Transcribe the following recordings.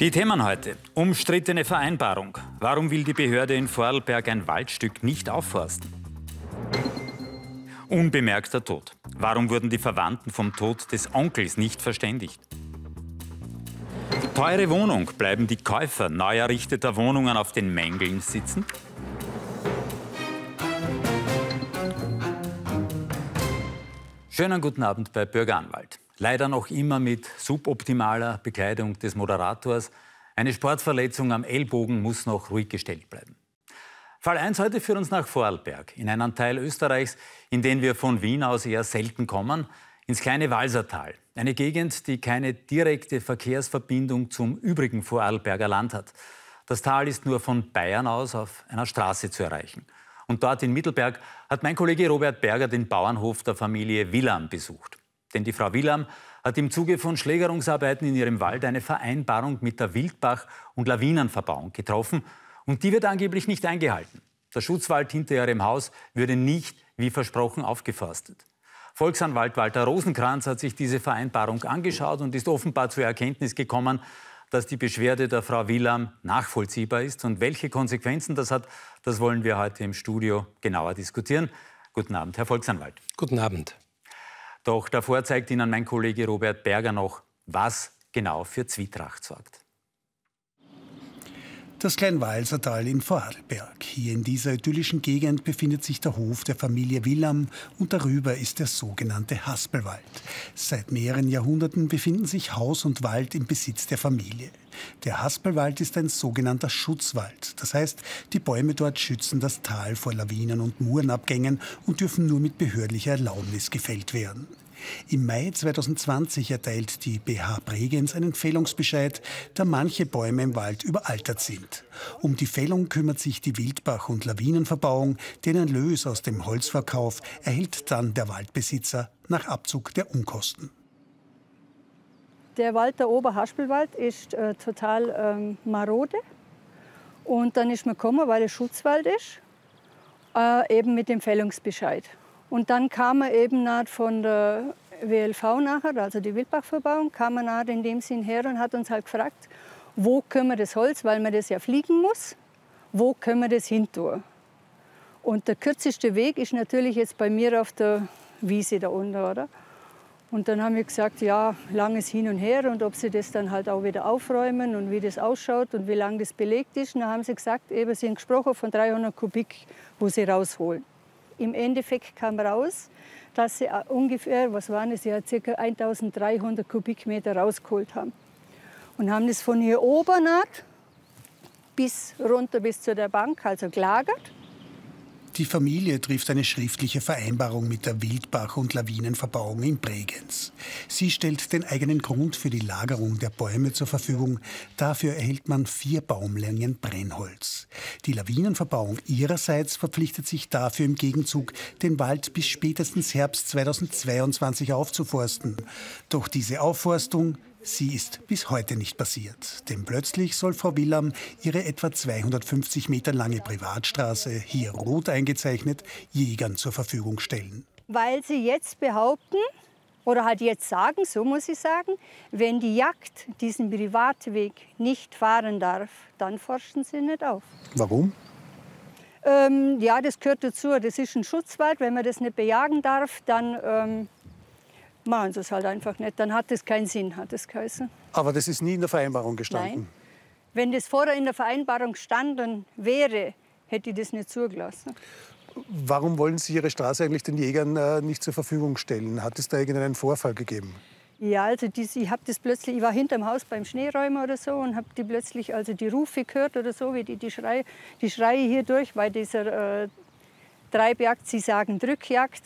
Die Themen heute. Umstrittene Vereinbarung. Warum will die Behörde in Vorarlberg ein Waldstück nicht aufforsten? Unbemerkter Tod. Warum wurden die Verwandten vom Tod des Onkels nicht verständigt? Teure Wohnung. Bleiben die Käufer neu errichteter Wohnungen auf den Mängeln sitzen? Schönen guten Abend bei Bürgeranwalt leider noch immer mit suboptimaler Bekleidung des Moderators. Eine Sportverletzung am Ellbogen muss noch ruhig gestellt bleiben. Fall 1 heute führt uns nach Vorarlberg, in einen Teil Österreichs, in den wir von Wien aus eher selten kommen, ins kleine Walsertal. Eine Gegend, die keine direkte Verkehrsverbindung zum übrigen Vorarlberger Land hat. Das Tal ist nur von Bayern aus auf einer Straße zu erreichen. Und dort in Mittelberg hat mein Kollege Robert Berger den Bauernhof der Familie Willam besucht. Denn die Frau Willam hat im Zuge von Schlägerungsarbeiten in ihrem Wald eine Vereinbarung mit der Wildbach- und Lawinenverbauung getroffen und die wird angeblich nicht eingehalten. Der Schutzwald hinter ihrem Haus würde nicht wie versprochen aufgeforstet. Volksanwalt Walter Rosenkranz hat sich diese Vereinbarung angeschaut und ist offenbar zur Erkenntnis gekommen, dass die Beschwerde der Frau Willam nachvollziehbar ist. Und welche Konsequenzen das hat, das wollen wir heute im Studio genauer diskutieren. Guten Abend, Herr Volksanwalt. Guten Abend. Doch davor zeigt Ihnen mein Kollege Robert Berger noch, was genau für Zwietracht sorgt das Kleinwalser Tal in Vorarlberg. Hier in dieser idyllischen Gegend befindet sich der Hof der Familie Willam und darüber ist der sogenannte Haspelwald. Seit mehreren Jahrhunderten befinden sich Haus und Wald im Besitz der Familie. Der Haspelwald ist ein sogenannter Schutzwald. Das heißt, die Bäume dort schützen das Tal vor Lawinen und Murenabgängen und dürfen nur mit behördlicher Erlaubnis gefällt werden. Im Mai 2020 erteilt die BH Bregenz einen Fällungsbescheid, da manche Bäume im Wald überaltert sind. Um die Fällung kümmert sich die Wildbach- und Lawinenverbauung, den Erlös aus dem Holzverkauf erhält dann der Waldbesitzer nach Abzug der Unkosten. Der Wald, der Oberhaspelwald, ist äh, total ähm, marode. Und dann ist man gekommen, weil er Schutzwald ist, äh, eben mit dem Fällungsbescheid. Und dann kam er eben naht von der WLV nachher, also die Wildbachverbauung, kam er nahe in dem Sinn her und hat uns halt gefragt, wo können wir das Holz, weil man das ja fliegen muss, wo können wir das hin tun? Und der kürzeste Weg ist natürlich jetzt bei mir auf der Wiese da unten, oder? Und dann haben wir gesagt, ja, langes Hin und Her und ob sie das dann halt auch wieder aufräumen und wie das ausschaut und wie lang das belegt ist. Und dann haben sie gesagt, eben, sie haben gesprochen von 300 Kubik, wo sie rausholen. Im Endeffekt kam raus, dass sie äh, ungefähr, was waren es ja, circa 1300 Kubikmeter rausgeholt haben. Und haben das von hier oben bis runter bis zu der Bank, also gelagert. Die Familie trifft eine schriftliche Vereinbarung mit der Wildbach- und Lawinenverbauung in Bregenz. Sie stellt den eigenen Grund für die Lagerung der Bäume zur Verfügung. Dafür erhält man vier Baumlängen Brennholz. Die Lawinenverbauung ihrerseits verpflichtet sich dafür im Gegenzug, den Wald bis spätestens Herbst 2022 aufzuforsten. Doch diese Aufforstung Sie ist bis heute nicht passiert, denn plötzlich soll Frau Willam ihre etwa 250 Meter lange Privatstraße, hier rot eingezeichnet, Jägern zur Verfügung stellen. Weil sie jetzt behaupten, oder halt jetzt sagen, so muss ich sagen, wenn die Jagd diesen Privatweg nicht fahren darf, dann forschen sie nicht auf. Warum? Ähm, ja, das gehört dazu. Das ist ein Schutzwald. Wenn man das nicht bejagen darf, dann ähm, machen sie es halt einfach nicht. Dann hat das keinen Sinn, hat es geheißen. Aber das ist nie in der Vereinbarung gestanden? Nein. Wenn das vorher in der Vereinbarung gestanden wäre, hätte ich das nicht zugelassen. Warum wollen Sie Ihre Straße eigentlich den Jägern äh, nicht zur Verfügung stellen? Hat es da irgendeinen Vorfall gegeben? Ja, also dies, ich habe das plötzlich, ich war hinterm Haus beim Schneeräumen oder so und habe die plötzlich, also die Rufe gehört oder so, wie die, die, Schrei, die Schreie hier durch, weil dieser äh, Treibjagd, sie sagen Drückjagd,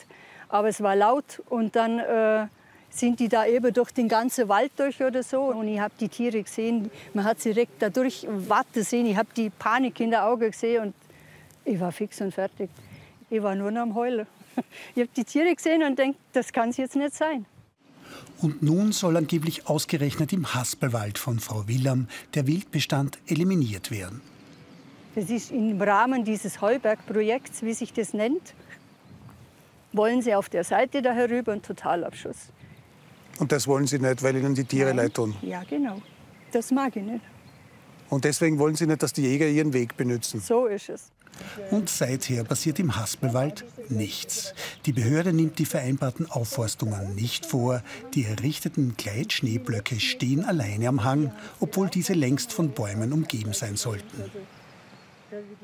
aber es war laut und dann äh, sind die da eben durch den ganzen Wald durch oder so und ich habe die Tiere gesehen, man hat sie direkt dadurch Watte sehen, ich habe die Panik in der Augen gesehen und ich war fix und fertig. Ich war nur noch am Heulen. Ich habe die Tiere gesehen und denkt, das kann es jetzt nicht sein. Und nun soll angeblich ausgerechnet im Haspelwald von Frau Willam der Wildbestand eliminiert werden. Das ist im Rahmen dieses Heuberg-Projekts, wie sich das nennt wollen sie auf der Seite da herüber und Totalabschuss. Und das wollen sie nicht, weil ihnen die Tiere Nein. leid tun? Ja, genau. Das mag ich nicht. Und deswegen wollen sie nicht, dass die Jäger ihren Weg benutzen? So ist es. Und seither passiert im Haspelwald nichts. Die Behörde nimmt die vereinbarten Aufforstungen nicht vor. Die errichteten Gleitschneeblöcke stehen alleine am Hang, obwohl diese längst von Bäumen umgeben sein sollten.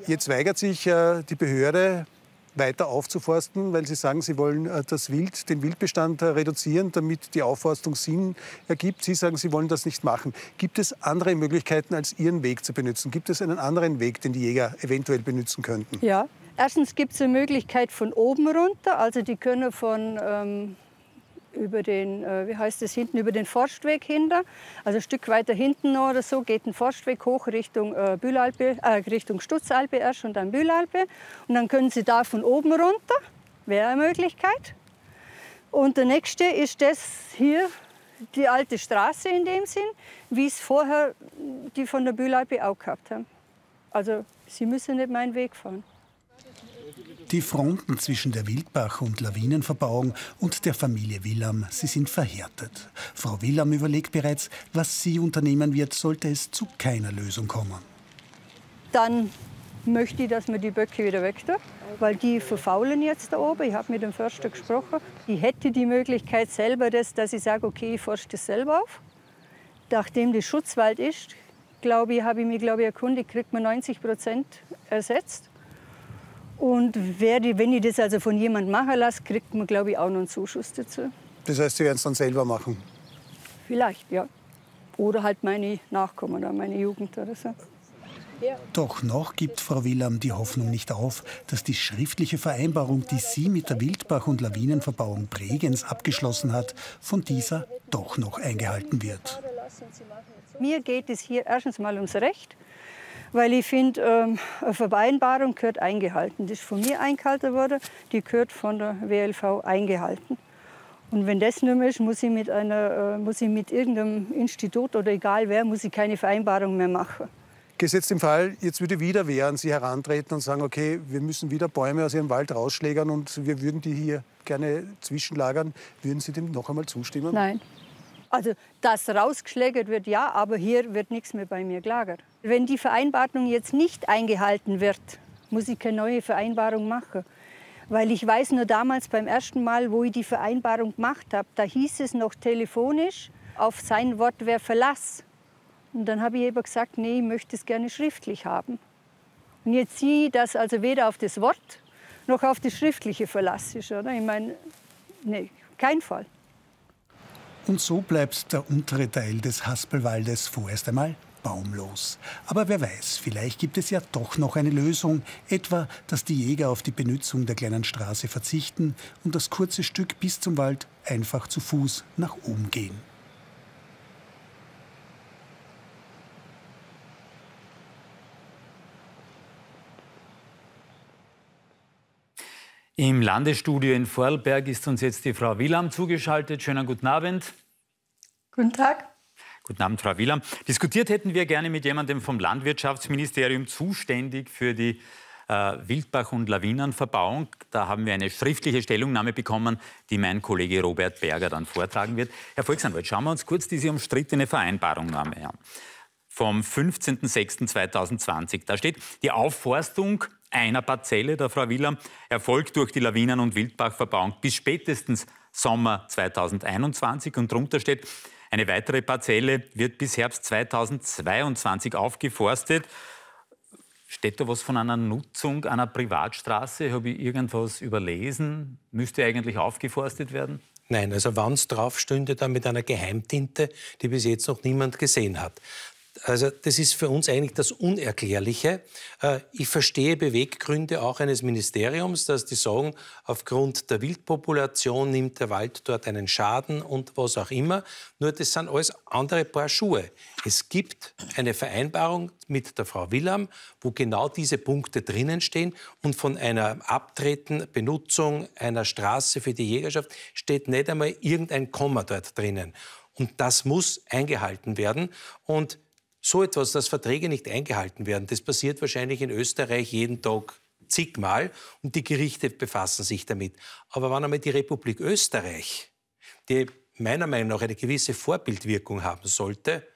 Jetzt weigert sich äh, die Behörde, weiter aufzuforsten, weil Sie sagen, Sie wollen äh, das Wild, den Wildbestand äh, reduzieren, damit die Aufforstung Sinn ergibt. Sie sagen, Sie wollen das nicht machen. Gibt es andere Möglichkeiten, als Ihren Weg zu benutzen? Gibt es einen anderen Weg, den die Jäger eventuell benutzen könnten? Ja, erstens gibt es eine Möglichkeit von oben runter. Also die können von ähm, über den, äh, wie heißt es hinten, über den Forstweg hinter. Also ein Stück weiter hinten noch oder so geht ein Forstweg hoch Richtung äh, Bühlalpe, äh, Richtung Stutzalpe erst und dann Bühlalpe. Und dann können Sie da von oben runter, wäre eine Möglichkeit. Und der nächste ist das hier, die alte Straße in dem Sinn, wie es vorher die von der Bühlalpe auch gehabt haben. Also Sie müssen nicht meinen Weg fahren. Die Fronten zwischen der Wildbach- und Lawinenverbauung und der Familie Willam, sie sind verhärtet. Frau Willam überlegt bereits, was sie unternehmen wird, sollte es zu keiner Lösung kommen. Dann möchte ich, dass man die Böcke wieder wegtut, weil die verfaulen jetzt da oben. Ich habe mit dem Förster gesprochen. Ich hätte die Möglichkeit selber, das, dass ich sage, okay, ich forsche das selber auf. Nachdem das Schutzwald ist, glaube ich, habe ich mich glaube ich, erkundigt, kriegt man 90 Prozent ersetzt. Und die, wenn ich das also von jemandem machen lasse, kriegt man, glaube ich, auch noch einen Zuschuss dazu. Das heißt, Sie werden es dann selber machen? Vielleicht, ja. Oder halt meine Nachkommen oder meine Jugend oder so. Doch noch gibt Frau Willam die Hoffnung nicht auf, dass die schriftliche Vereinbarung, die sie mit der Wildbach- und Lawinenverbauung Bregenz abgeschlossen hat, von dieser doch noch eingehalten wird. Mir geht es hier erstens mal ums Recht weil ich finde, ähm, eine Vereinbarung gehört eingehalten. Die ist von mir eingehalten worden, die gehört von der WLV eingehalten. Und wenn das nicht mehr ist, muss ich mit, einer, äh, muss ich mit irgendeinem Institut oder egal wer, muss ich keine Vereinbarung mehr machen. Gesetzt im Fall, jetzt würde wieder wer an Sie herantreten und sagen, okay, wir müssen wieder Bäume aus Ihrem Wald rausschlägern und wir würden die hier gerne zwischenlagern. Würden Sie dem noch einmal zustimmen? Nein. Also, dass rausgeschlägert wird, ja, aber hier wird nichts mehr bei mir gelagert. Wenn die Vereinbarung jetzt nicht eingehalten wird, muss ich keine neue Vereinbarung machen. Weil ich weiß nur damals beim ersten Mal, wo ich die Vereinbarung gemacht habe, da hieß es noch telefonisch, auf sein Wort wäre Verlass. Und dann habe ich eben gesagt, nee, ich möchte es gerne schriftlich haben. Und jetzt sehe ich, dass also weder auf das Wort noch auf das schriftliche Verlass ist. Oder? Ich meine, nee, kein Fall. Und so bleibt der untere Teil des Haspelwaldes vorerst einmal baumlos. Aber wer weiß, vielleicht gibt es ja doch noch eine Lösung, etwa, dass die Jäger auf die Benützung der kleinen Straße verzichten und das kurze Stück bis zum Wald einfach zu Fuß nach oben gehen. Im Landesstudio in Vorarlberg ist uns jetzt die Frau Wielam zugeschaltet. Schönen guten Abend. Guten Tag. Guten Abend, Frau Wielam. Diskutiert hätten wir gerne mit jemandem vom Landwirtschaftsministerium zuständig für die äh, Wildbach- und Lawinenverbauung. Da haben wir eine schriftliche Stellungnahme bekommen, die mein Kollege Robert Berger dann vortragen wird. Herr Volksanwalt, schauen wir uns kurz diese umstrittene Vereinbarung an. Vom 15.06.2020. Da steht, die Aufforstung einer Parzelle der Frau Willam erfolgt durch die Lawinen- und Wildbachverbauung bis spätestens Sommer 2021 und darunter steht, eine weitere Parzelle wird bis Herbst 2022 aufgeforstet. Steht da was von einer Nutzung einer Privatstraße? Habe ich irgendwas überlesen? Müsste eigentlich aufgeforstet werden? Nein, also wenn es drauf stünde, dann mit einer Geheimtinte, die bis jetzt noch niemand gesehen hat. Also das ist für uns eigentlich das Unerklärliche. Äh, ich verstehe Beweggründe auch eines Ministeriums, dass die sagen, aufgrund der Wildpopulation nimmt der Wald dort einen Schaden und was auch immer. Nur das sind alles andere Paar Schuhe. Es gibt eine Vereinbarung mit der Frau Willam, wo genau diese Punkte drinnen stehen und von einer Abtreten, Benutzung einer Straße für die Jägerschaft steht nicht einmal irgendein Komma dort drinnen. Und das muss eingehalten werden. Und so etwas, dass Verträge nicht eingehalten werden, das passiert wahrscheinlich in Österreich jeden Tag zigmal und die Gerichte befassen sich damit. Aber wenn einmal die Republik Österreich, die meiner Meinung nach eine gewisse Vorbildwirkung haben sollte,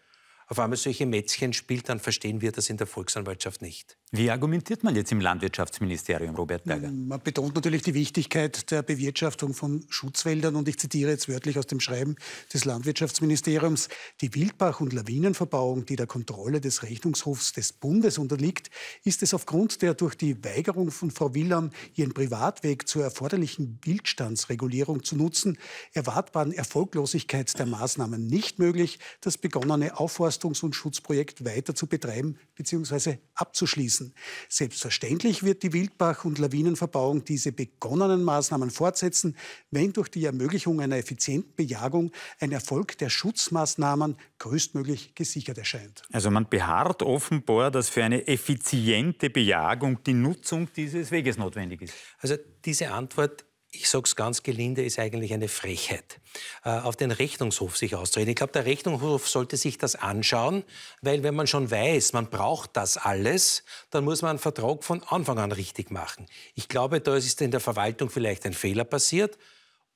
auf einmal solche Mätzchen spielt, dann verstehen wir das in der Volksanwaltschaft nicht. Wie argumentiert man jetzt im Landwirtschaftsministerium, Robert Berger? Hm, man betont natürlich die Wichtigkeit der Bewirtschaftung von Schutzwäldern und ich zitiere jetzt wörtlich aus dem Schreiben des Landwirtschaftsministeriums, die Wildbach- und Lawinenverbauung, die der Kontrolle des Rechnungshofs des Bundes unterliegt, ist es aufgrund der durch die Weigerung von Frau Willam, ihren Privatweg zur erforderlichen Wildstandsregulierung zu nutzen, erwartbaren Erfolglosigkeit der Maßnahmen nicht möglich, das begonnene Aufforsten Aufforstungs- und Schutzprojekt weiter zu betreiben bzw. abzuschließen. Selbstverständlich wird die Wildbach- und Lawinenverbauung diese begonnenen Maßnahmen fortsetzen, wenn durch die Ermöglichung einer effizienten Bejagung ein Erfolg der Schutzmaßnahmen größtmöglich gesichert erscheint. Also man beharrt offenbar, dass für eine effiziente Bejagung die Nutzung dieses Weges notwendig ist. Also diese Antwort ich sage es ganz gelinde, ist eigentlich eine Frechheit, äh, auf den Rechnungshof sich auszureden. Ich glaube, der Rechnungshof sollte sich das anschauen, weil wenn man schon weiß, man braucht das alles, dann muss man einen Vertrag von Anfang an richtig machen. Ich glaube, da ist in der Verwaltung vielleicht ein Fehler passiert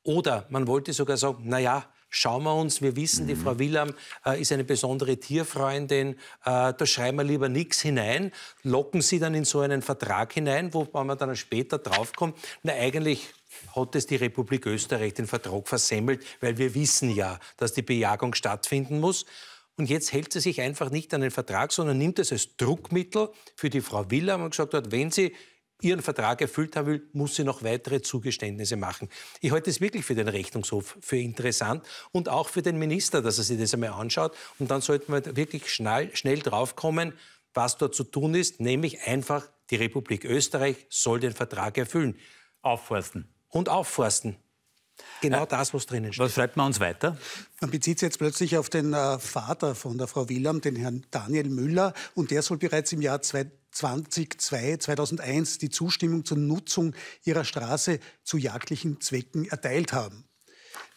oder man wollte sogar sagen, naja, schauen wir uns, wir wissen, die mhm. Frau Willam äh, ist eine besondere Tierfreundin, äh, da schreiben wir lieber nichts hinein, locken sie dann in so einen Vertrag hinein, wo man dann später draufkommt, na eigentlich hat es die Republik Österreich den Vertrag versemmelt, weil wir wissen ja, dass die Bejagung stattfinden muss. Und jetzt hält sie sich einfach nicht an den Vertrag, sondern nimmt es als Druckmittel für die Frau Willam und gesagt hat, wenn sie ihren Vertrag erfüllt haben will, muss sie noch weitere Zugeständnisse machen. Ich halte es wirklich für den Rechnungshof für interessant und auch für den Minister, dass er sich das einmal anschaut. Und dann sollten wir wirklich schnell, schnell draufkommen, was dort zu tun ist, nämlich einfach, die Republik Österreich soll den Vertrag erfüllen. Aufforsten und aufforsten. Genau äh, das, was drinnen steht. Was schreibt man uns weiter? Man bezieht sich jetzt plötzlich auf den äh, Vater von der Frau Wilhelm, den Herrn Daniel Müller, und der soll bereits im Jahr 2002, 2001 die Zustimmung zur Nutzung ihrer Straße zu jagdlichen Zwecken erteilt haben.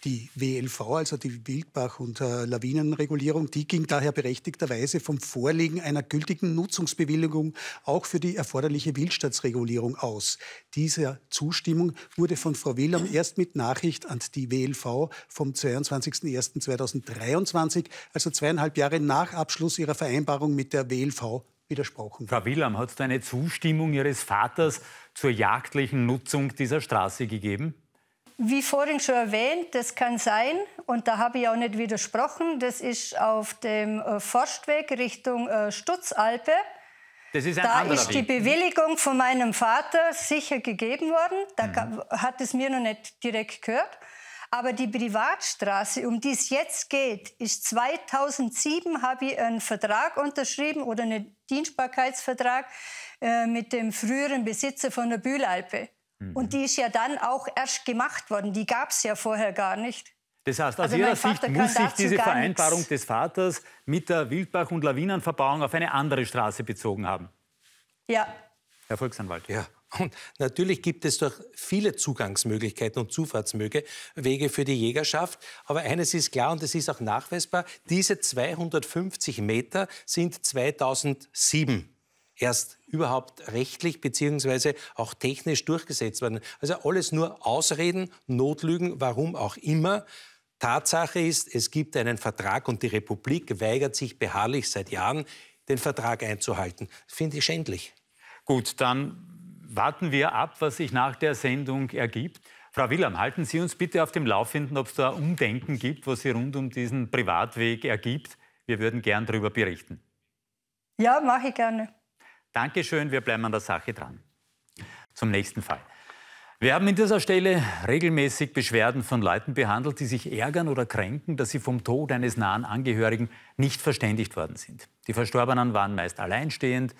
Die WLV, also die Wildbach- und äh, Lawinenregulierung, die ging daher berechtigterweise vom Vorliegen einer gültigen Nutzungsbewilligung auch für die erforderliche Wildstaatsregulierung aus. Diese Zustimmung wurde von Frau Wilhelm erst mit Nachricht an die WLV vom 22.01.2023, also zweieinhalb Jahre nach Abschluss ihrer Vereinbarung mit der WLV, widersprochen. Frau Wilhelm, hat es da eine Zustimmung Ihres Vaters zur jagdlichen Nutzung dieser Straße gegeben? Wie vorhin schon erwähnt, das kann sein, und da habe ich auch nicht widersprochen, das ist auf dem äh, Forstweg Richtung äh, Stutzalpe. Das ist ein da ist die Weg. Bewilligung von meinem Vater sicher gegeben worden. Da mhm. hat es mir noch nicht direkt gehört. Aber die Privatstraße, um die es jetzt geht, ist 2007 habe ich einen Vertrag unterschrieben oder einen Dienstbarkeitsvertrag äh, mit dem früheren Besitzer von der Bühlalpe. Und mhm. die ist ja dann auch erst gemacht worden. Die gab es ja vorher gar nicht. Das heißt, aus also Ihrer Sicht muss sich diese Vereinbarung nix. des Vaters mit der Wildbach- und Lawinenverbauung auf eine andere Straße bezogen haben. Ja. Herr Volksanwalt. Ja. Und natürlich gibt es doch viele Zugangsmöglichkeiten und Zufahrtswege für die Jägerschaft. Aber eines ist klar und es ist auch nachweisbar, diese 250 Meter sind 2007 erst überhaupt rechtlich bzw. auch technisch durchgesetzt werden. Also alles nur Ausreden, Notlügen, warum auch immer. Tatsache ist, es gibt einen Vertrag und die Republik weigert sich beharrlich seit Jahren, den Vertrag einzuhalten. Finde ich schändlich. Gut, dann warten wir ab, was sich nach der Sendung ergibt. Frau Willam, halten Sie uns bitte auf dem Laufenden, ob es da Umdenken gibt, was sich rund um diesen Privatweg ergibt. Wir würden gern darüber berichten. Ja, mache ich gerne. Dankeschön, wir bleiben an der Sache dran. Zum nächsten Fall. Wir haben in dieser Stelle regelmäßig Beschwerden von Leuten behandelt, die sich ärgern oder kränken, dass sie vom Tod eines nahen Angehörigen nicht verständigt worden sind. Die Verstorbenen waren meist alleinstehend,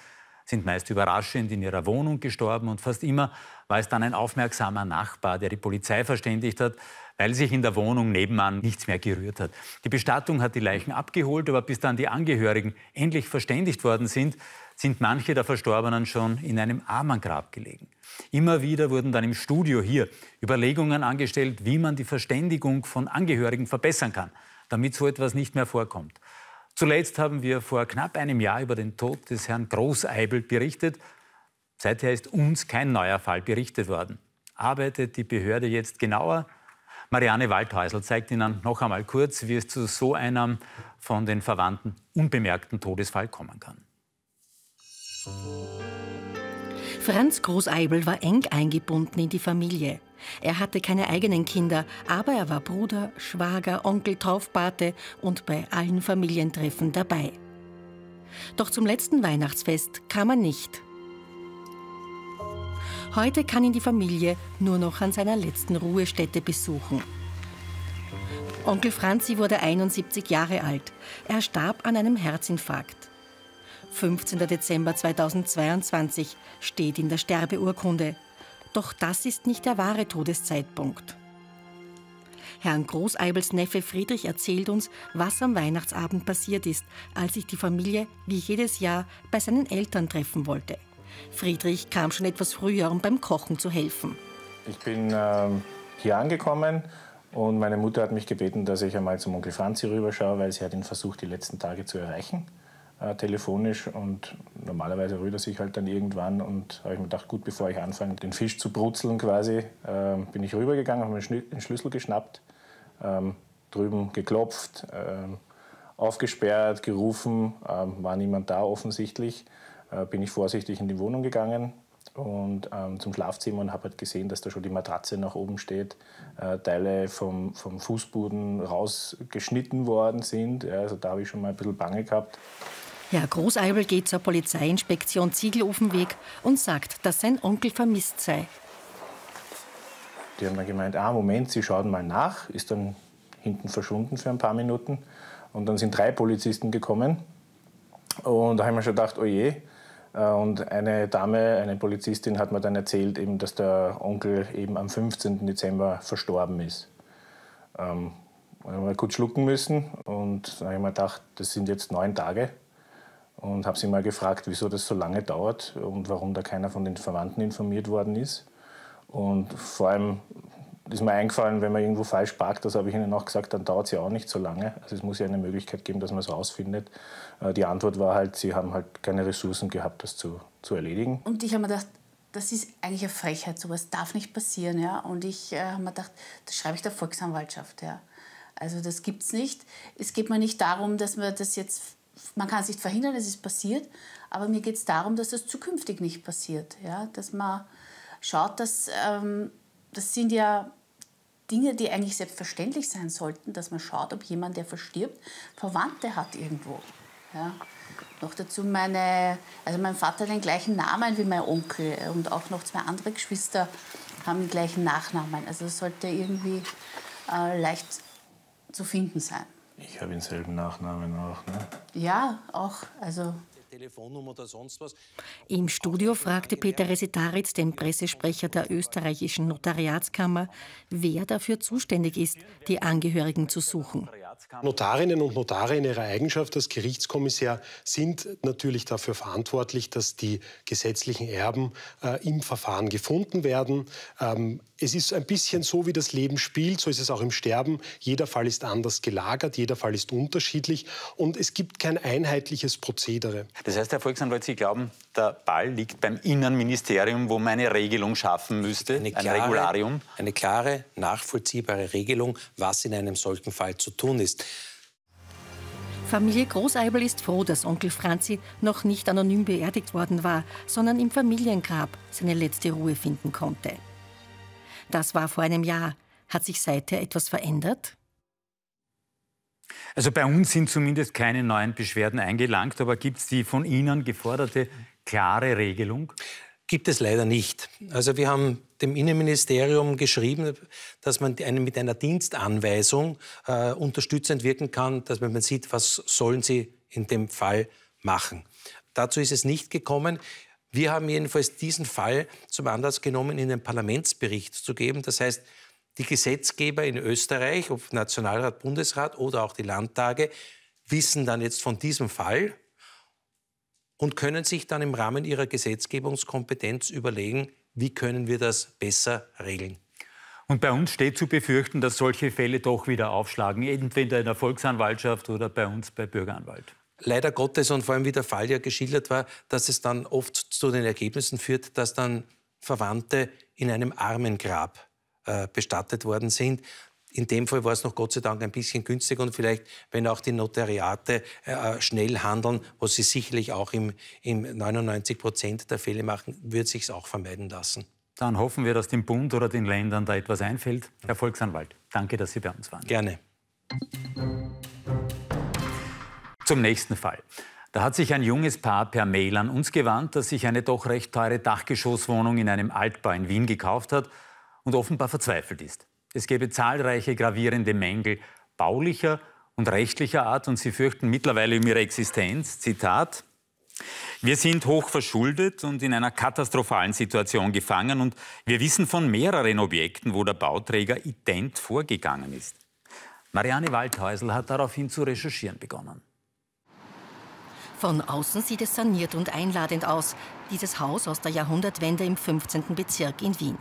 sind meist überraschend in ihrer Wohnung gestorben und fast immer war es dann ein aufmerksamer Nachbar, der die Polizei verständigt hat, weil sich in der Wohnung nebenan nichts mehr gerührt hat. Die Bestattung hat die Leichen abgeholt, aber bis dann die Angehörigen endlich verständigt worden sind, sind manche der Verstorbenen schon in einem Armengrab gelegen. Immer wieder wurden dann im Studio hier Überlegungen angestellt, wie man die Verständigung von Angehörigen verbessern kann, damit so etwas nicht mehr vorkommt. Zuletzt haben wir vor knapp einem Jahr über den Tod des Herrn Großeibel berichtet. Seither ist uns kein neuer Fall berichtet worden. Arbeitet die Behörde jetzt genauer? Marianne Waldhäusl zeigt Ihnen noch einmal kurz, wie es zu so einem von den Verwandten unbemerkten Todesfall kommen kann. Franz Großeibel war eng eingebunden in die Familie. Er hatte keine eigenen Kinder, aber er war Bruder, Schwager, Onkel, Taufpate und bei allen Familientreffen dabei. Doch zum letzten Weihnachtsfest kam er nicht. Heute kann ihn die Familie nur noch an seiner letzten Ruhestätte besuchen. Onkel Franzi wurde 71 Jahre alt. Er starb an einem Herzinfarkt. 15. Dezember 2022 steht in der Sterbeurkunde. Doch das ist nicht der wahre Todeszeitpunkt. Herrn Großeibels Neffe Friedrich erzählt uns, was am Weihnachtsabend passiert ist, als sich die Familie wie jedes Jahr bei seinen Eltern treffen wollte. Friedrich kam schon etwas früher, um beim Kochen zu helfen. Ich bin äh, hier angekommen und meine Mutter hat mich gebeten, dass ich einmal zum Onkel Franzi rüberschaue, weil sie hat ihn versucht, die letzten Tage zu erreichen äh, telefonisch und normalerweise rührt er sich halt dann irgendwann und habe ich mir gedacht, gut, bevor ich anfange, den Fisch zu brutzeln quasi, äh, bin ich rübergegangen, habe mir den Schlüssel geschnappt, ähm, drüben geklopft, ähm, aufgesperrt, gerufen, ähm, war niemand da offensichtlich, äh, bin ich vorsichtig in die Wohnung gegangen, und ähm, zum Schlafzimmer und habe halt gesehen, dass da schon die Matratze nach oben steht, äh, Teile vom, vom Fußboden rausgeschnitten worden sind. Ja, also da habe ich schon mal ein bisschen Bange gehabt. Herr Großeibel geht zur Polizeiinspektion Ziegelofenweg und sagt, dass sein Onkel vermisst sei. Die haben dann gemeint, ah, Moment, sie schauen mal nach, ist dann hinten verschwunden für ein paar Minuten. Und dann sind drei Polizisten gekommen. Und da haben wir schon gedacht, oh je. Äh, und eine Dame, eine Polizistin, hat mir dann erzählt, eben, dass der Onkel eben am 15. Dezember verstorben ist. Ähm, da haben wir kurz schlucken müssen und dann habe ich mir gedacht, das sind jetzt neun Tage und habe sie mal gefragt, wieso das so lange dauert und warum da keiner von den Verwandten informiert worden ist. Und vor allem ist mir eingefallen, wenn man irgendwo falsch parkt, das habe ich ihnen auch gesagt, dann dauert es ja auch nicht so lange. Also es muss ja eine Möglichkeit geben, dass man es rausfindet. Äh, die Antwort war halt, sie haben halt keine Ressourcen gehabt, das zu, zu erledigen. Und ich habe mir gedacht, das ist eigentlich eine Frechheit, sowas darf nicht passieren. Ja? Und ich äh, habe mir gedacht, das schreibe ich der Volksanwaltschaft. Ja? Also das gibt es nicht. Es geht mir nicht darum, dass man das jetzt man kann es nicht verhindern, es ist passiert, aber mir geht es darum, dass das zukünftig nicht passiert. Ja? Dass man schaut, dass ähm, das sind ja Dinge, die eigentlich selbstverständlich sein sollten, dass man schaut, ob jemand, der verstirbt, Verwandte hat irgendwo. Ja? Noch dazu meine, also mein Vater hat den gleichen Namen wie mein Onkel äh, und auch noch zwei andere Geschwister haben den gleichen Nachnamen. Also das sollte irgendwie äh, leicht zu finden sein. Ich habe denselben Nachnamen auch, ne? Ja, auch. Also Telefonnummer oder sonst was. im Studio fragte Peter Resetaritz den Pressesprecher der österreichischen Notariatskammer, wer dafür zuständig ist, die Angehörigen zu suchen. Notarinnen und Notare in ihrer Eigenschaft als Gerichtskommissär sind natürlich dafür verantwortlich, dass die gesetzlichen Erben äh, im Verfahren gefunden werden. Ähm, es ist ein bisschen so, wie das Leben spielt, so ist es auch im Sterben. Jeder Fall ist anders gelagert, jeder Fall ist unterschiedlich und es gibt kein einheitliches Prozedere. Das heißt, Herr Volksanwalt, Sie glauben, der Ball liegt beim Innenministerium, wo man eine Regelung schaffen müsste, eine klare, ein Regularium. Eine klare, nachvollziehbare Regelung, was in einem solchen Fall zu tun ist. Familie Großeibel ist froh, dass Onkel Franzi noch nicht anonym beerdigt worden war, sondern im Familiengrab seine letzte Ruhe finden konnte. Das war vor einem Jahr. Hat sich seither etwas verändert? Also bei uns sind zumindest keine neuen Beschwerden eingelangt, aber gibt es die von Ihnen geforderte klare Regelung? Gibt es leider nicht. Also wir haben dem Innenministerium geschrieben, dass man mit einer Dienstanweisung äh, unterstützend wirken kann, dass man sieht, was sollen sie in dem Fall machen. Dazu ist es nicht gekommen. Wir haben jedenfalls diesen Fall zum Anlass genommen, in den Parlamentsbericht zu geben. Das heißt, die Gesetzgeber in Österreich, ob Nationalrat, Bundesrat oder auch die Landtage, wissen dann jetzt von diesem Fall, und können sich dann im Rahmen ihrer Gesetzgebungskompetenz überlegen, wie können wir das besser regeln. Und bei uns steht zu befürchten, dass solche Fälle doch wieder aufschlagen, entweder in der Volksanwaltschaft oder bei uns bei Bürgeranwalt. Leider Gottes und vor allem, wie der Fall ja geschildert war, dass es dann oft zu den Ergebnissen führt, dass dann Verwandte in einem Armengrab äh, bestattet worden sind. In dem Fall war es noch Gott sei Dank ein bisschen günstiger und vielleicht, wenn auch die Notariate äh, schnell handeln, was sie sicherlich auch im, im 99 Prozent der Fälle machen, wird sich auch vermeiden lassen. Dann hoffen wir, dass dem Bund oder den Ländern da etwas einfällt. Herr Volksanwalt, danke, dass Sie bei uns waren. Gerne. Zum nächsten Fall. Da hat sich ein junges Paar per Mail an uns gewandt, das sich eine doch recht teure Dachgeschosswohnung in einem Altbau in Wien gekauft hat und offenbar verzweifelt ist. Es gäbe zahlreiche gravierende Mängel baulicher und rechtlicher Art und sie fürchten mittlerweile um ihre Existenz. Zitat. Wir sind hoch verschuldet und in einer katastrophalen Situation gefangen und wir wissen von mehreren Objekten, wo der Bauträger ident vorgegangen ist. Marianne Waldhäusl hat daraufhin zu recherchieren begonnen. Von außen sieht es saniert und einladend aus, dieses Haus aus der Jahrhundertwende im 15. Bezirk in Wien.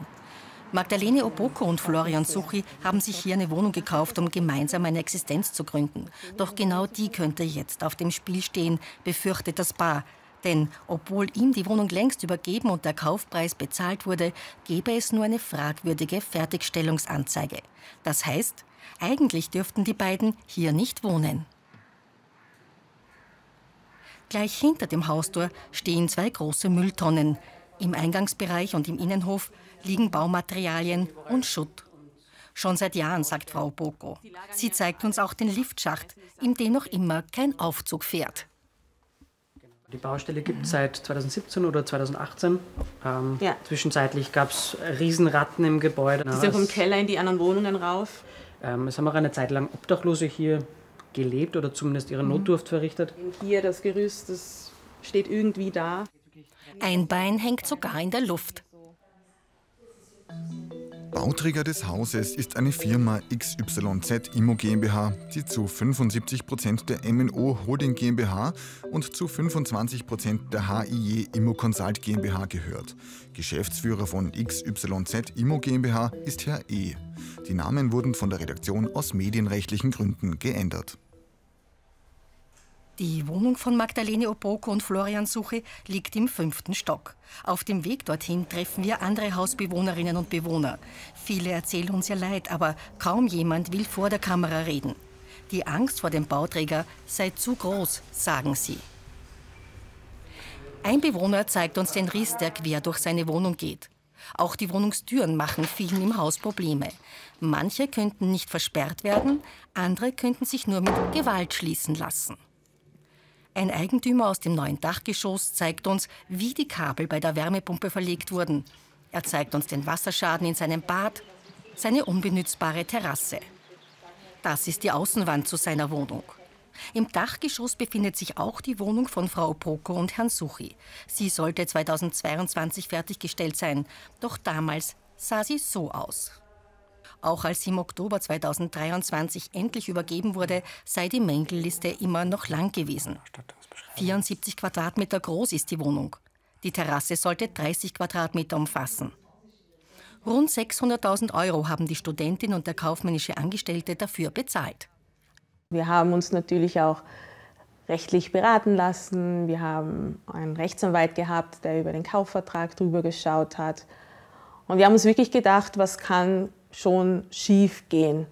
Magdalene Oboko und Florian Suchi haben sich hier eine Wohnung gekauft, um gemeinsam eine Existenz zu gründen. Doch genau die könnte jetzt auf dem Spiel stehen, befürchtet das Paar. Denn obwohl ihm die Wohnung längst übergeben und der Kaufpreis bezahlt wurde, gäbe es nur eine fragwürdige Fertigstellungsanzeige. Das heißt, eigentlich dürften die beiden hier nicht wohnen. Gleich hinter dem Haustor stehen zwei große Mülltonnen. Im Eingangsbereich und im Innenhof liegen Baumaterialien und Schutt. Schon seit Jahren, sagt Frau Boko. Sie zeigt uns auch den Liftschacht, in dem noch immer kein Aufzug fährt. Die Baustelle gibt es seit 2017 oder 2018. Ähm, ja. Zwischenzeitlich gab es Riesenratten im Gebäude. Die sind vom Keller in die anderen Wohnungen rauf. Ähm, es haben auch eine Zeit lang Obdachlose hier gelebt oder zumindest ihre mhm. Notdurft verrichtet. Hier das Gerüst, das steht irgendwie da. Ein Bein hängt sogar in der Luft. Bauträger des Hauses ist eine Firma XYZ Immo GmbH, die zu 75% Prozent der MNO Holding GmbH und zu 25% Prozent der HIJ Immo Consult GmbH gehört. Geschäftsführer von XYZ Immo GmbH ist Herr E. Die Namen wurden von der Redaktion aus medienrechtlichen Gründen geändert. Die Wohnung von Magdalene Oboko und Florian Suche liegt im fünften Stock. Auf dem Weg dorthin treffen wir andere Hausbewohnerinnen und Bewohner. Viele erzählen uns ihr Leid, aber kaum jemand will vor der Kamera reden. Die Angst vor dem Bauträger sei zu groß, sagen sie. Ein Bewohner zeigt uns den Riss, der quer durch seine Wohnung geht. Auch die Wohnungstüren machen vielen im Haus Probleme. Manche könnten nicht versperrt werden, andere könnten sich nur mit Gewalt schließen lassen. Ein Eigentümer aus dem neuen Dachgeschoss zeigt uns, wie die Kabel bei der Wärmepumpe verlegt wurden. Er zeigt uns den Wasserschaden in seinem Bad, seine unbenutzbare Terrasse. Das ist die Außenwand zu seiner Wohnung. Im Dachgeschoss befindet sich auch die Wohnung von Frau Proko und Herrn Suchi. Sie sollte 2022 fertiggestellt sein, doch damals sah sie so aus. Auch als im Oktober 2023 endlich übergeben wurde, sei die Mängelliste immer noch lang gewesen. 74 Quadratmeter groß ist die Wohnung. Die Terrasse sollte 30 Quadratmeter umfassen. Rund 600.000 Euro haben die Studentin und der kaufmännische Angestellte dafür bezahlt. Wir haben uns natürlich auch rechtlich beraten lassen. Wir haben einen Rechtsanwalt gehabt, der über den Kaufvertrag drüber geschaut hat. Und wir haben uns wirklich gedacht, was kann schon schief gehen.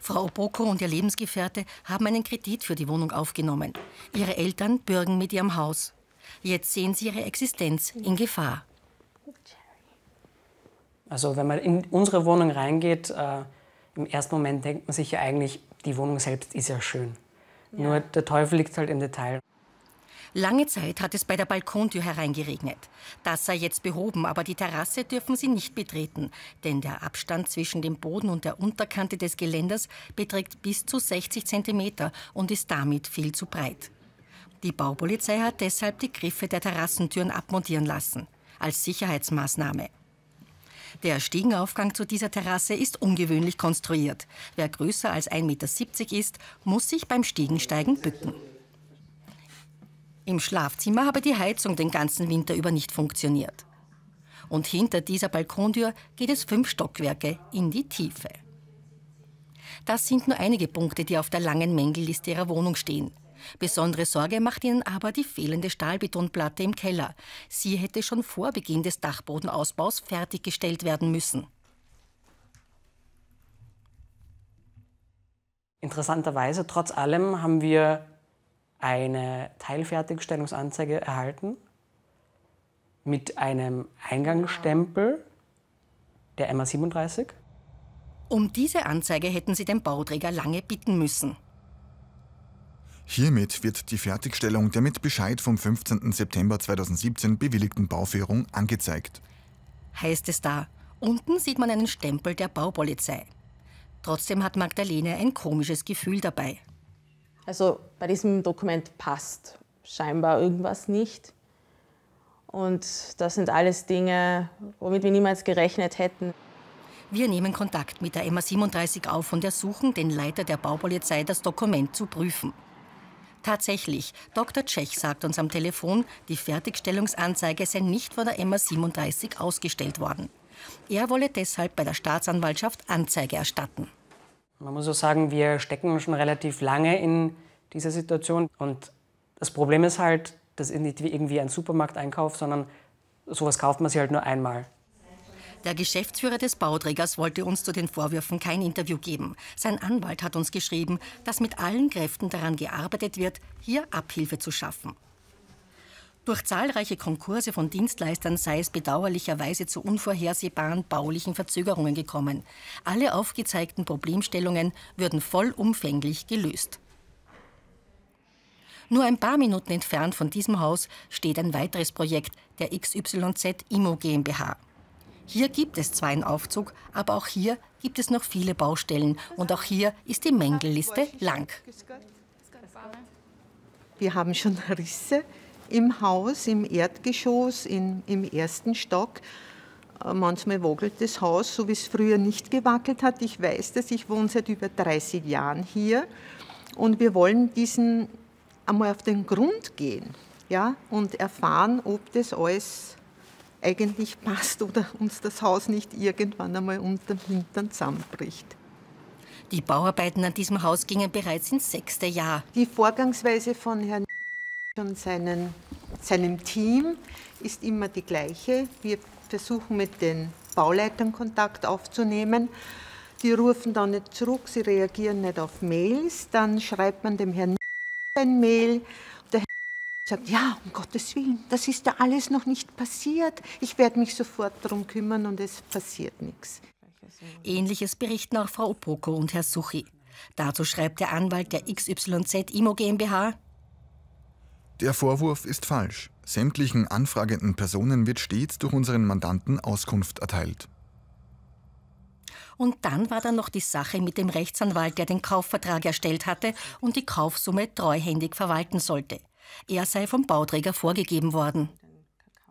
Frau Oboko und ihr Lebensgefährte haben einen Kredit für die Wohnung aufgenommen. Ihre Eltern bürgen mit ihrem Haus. Jetzt sehen sie ihre Existenz in Gefahr. Also wenn man in unsere Wohnung reingeht, äh, im ersten Moment denkt man sich ja eigentlich, die Wohnung selbst ist ja schön. Ja. Nur der Teufel liegt halt im Detail. Lange Zeit hat es bei der Balkontür hereingeregnet. Das sei jetzt behoben, aber die Terrasse dürfen sie nicht betreten, denn der Abstand zwischen dem Boden und der Unterkante des Geländers beträgt bis zu 60 cm und ist damit viel zu breit. Die Baupolizei hat deshalb die Griffe der Terrassentüren abmontieren lassen, als Sicherheitsmaßnahme. Der Stiegenaufgang zu dieser Terrasse ist ungewöhnlich konstruiert. Wer größer als 1,70 Meter ist, muss sich beim Stiegensteigen bücken. Im Schlafzimmer habe die Heizung den ganzen Winter über nicht funktioniert. Und hinter dieser Balkontür geht es fünf Stockwerke in die Tiefe. Das sind nur einige Punkte, die auf der langen Mängelliste ihrer Wohnung stehen. Besondere Sorge macht ihnen aber die fehlende Stahlbetonplatte im Keller. Sie hätte schon vor Beginn des Dachbodenausbaus fertiggestellt werden müssen. Interessanterweise, trotz allem, haben wir eine Teilfertigstellungsanzeige erhalten mit einem Eingangsstempel der MA37. Um diese Anzeige hätten sie den Bauträger lange bitten müssen. Hiermit wird die Fertigstellung der mit Bescheid vom 15. September 2017 bewilligten Bauführung angezeigt. Heißt es da, unten sieht man einen Stempel der Baupolizei. Trotzdem hat Magdalene ein komisches Gefühl dabei. Also bei diesem Dokument passt scheinbar irgendwas nicht. Und das sind alles Dinge, womit wir niemals gerechnet hätten. Wir nehmen Kontakt mit der MA37 auf und ersuchen den Leiter der Baupolizei, das Dokument zu prüfen. Tatsächlich, Dr. Tschech sagt uns am Telefon, die Fertigstellungsanzeige sei nicht von der MA37 ausgestellt worden. Er wolle deshalb bei der Staatsanwaltschaft Anzeige erstatten. Man muss auch sagen, wir stecken schon relativ lange in dieser Situation. Und das Problem ist halt, das ist nicht irgendwie ein Supermarkteinkauf, sondern sowas kauft man sich halt nur einmal. Der Geschäftsführer des Bauträgers wollte uns zu den Vorwürfen kein Interview geben. Sein Anwalt hat uns geschrieben, dass mit allen Kräften daran gearbeitet wird, hier Abhilfe zu schaffen. Durch zahlreiche Konkurse von Dienstleistern sei es bedauerlicherweise zu unvorhersehbaren baulichen Verzögerungen gekommen. Alle aufgezeigten Problemstellungen würden vollumfänglich gelöst. Nur ein paar Minuten entfernt von diesem Haus steht ein weiteres Projekt der XYZ Immo GmbH. Hier gibt es zwar einen Aufzug, aber auch hier gibt es noch viele Baustellen und auch hier ist die Mängelliste lang. Wir haben schon Risse im Haus, im Erdgeschoss, in, im ersten Stock. Äh, manchmal wackelt das Haus, so wie es früher nicht gewackelt hat. Ich weiß das, ich wohne seit über 30 Jahren hier und wir wollen diesen einmal auf den Grund gehen ja, und erfahren, ob das alles eigentlich passt oder uns das Haus nicht irgendwann einmal unterm Hintern zusammenbricht. Die Bauarbeiten an diesem Haus gingen bereits ins sechste Jahr. Die Vorgangsweise von Herrn und seinen, seinem Team ist immer die gleiche. Wir versuchen mit den Bauleitern Kontakt aufzunehmen. Die rufen dann nicht zurück, sie reagieren nicht auf Mails. Dann schreibt man dem Herrn ein Mail. Der Herr sagt, ja, um Gottes Willen, das ist ja alles noch nicht passiert. Ich werde mich sofort darum kümmern und es passiert nichts. Ähnliches berichten auch Frau Opoko und Herr Suchi. Dazu schreibt der Anwalt der XYZ Imo GmbH, der Vorwurf ist falsch. Sämtlichen anfragenden Personen wird stets durch unseren Mandanten Auskunft erteilt. Und dann war da noch die Sache mit dem Rechtsanwalt, der den Kaufvertrag erstellt hatte und die Kaufsumme treuhändig verwalten sollte. Er sei vom Bauträger vorgegeben worden.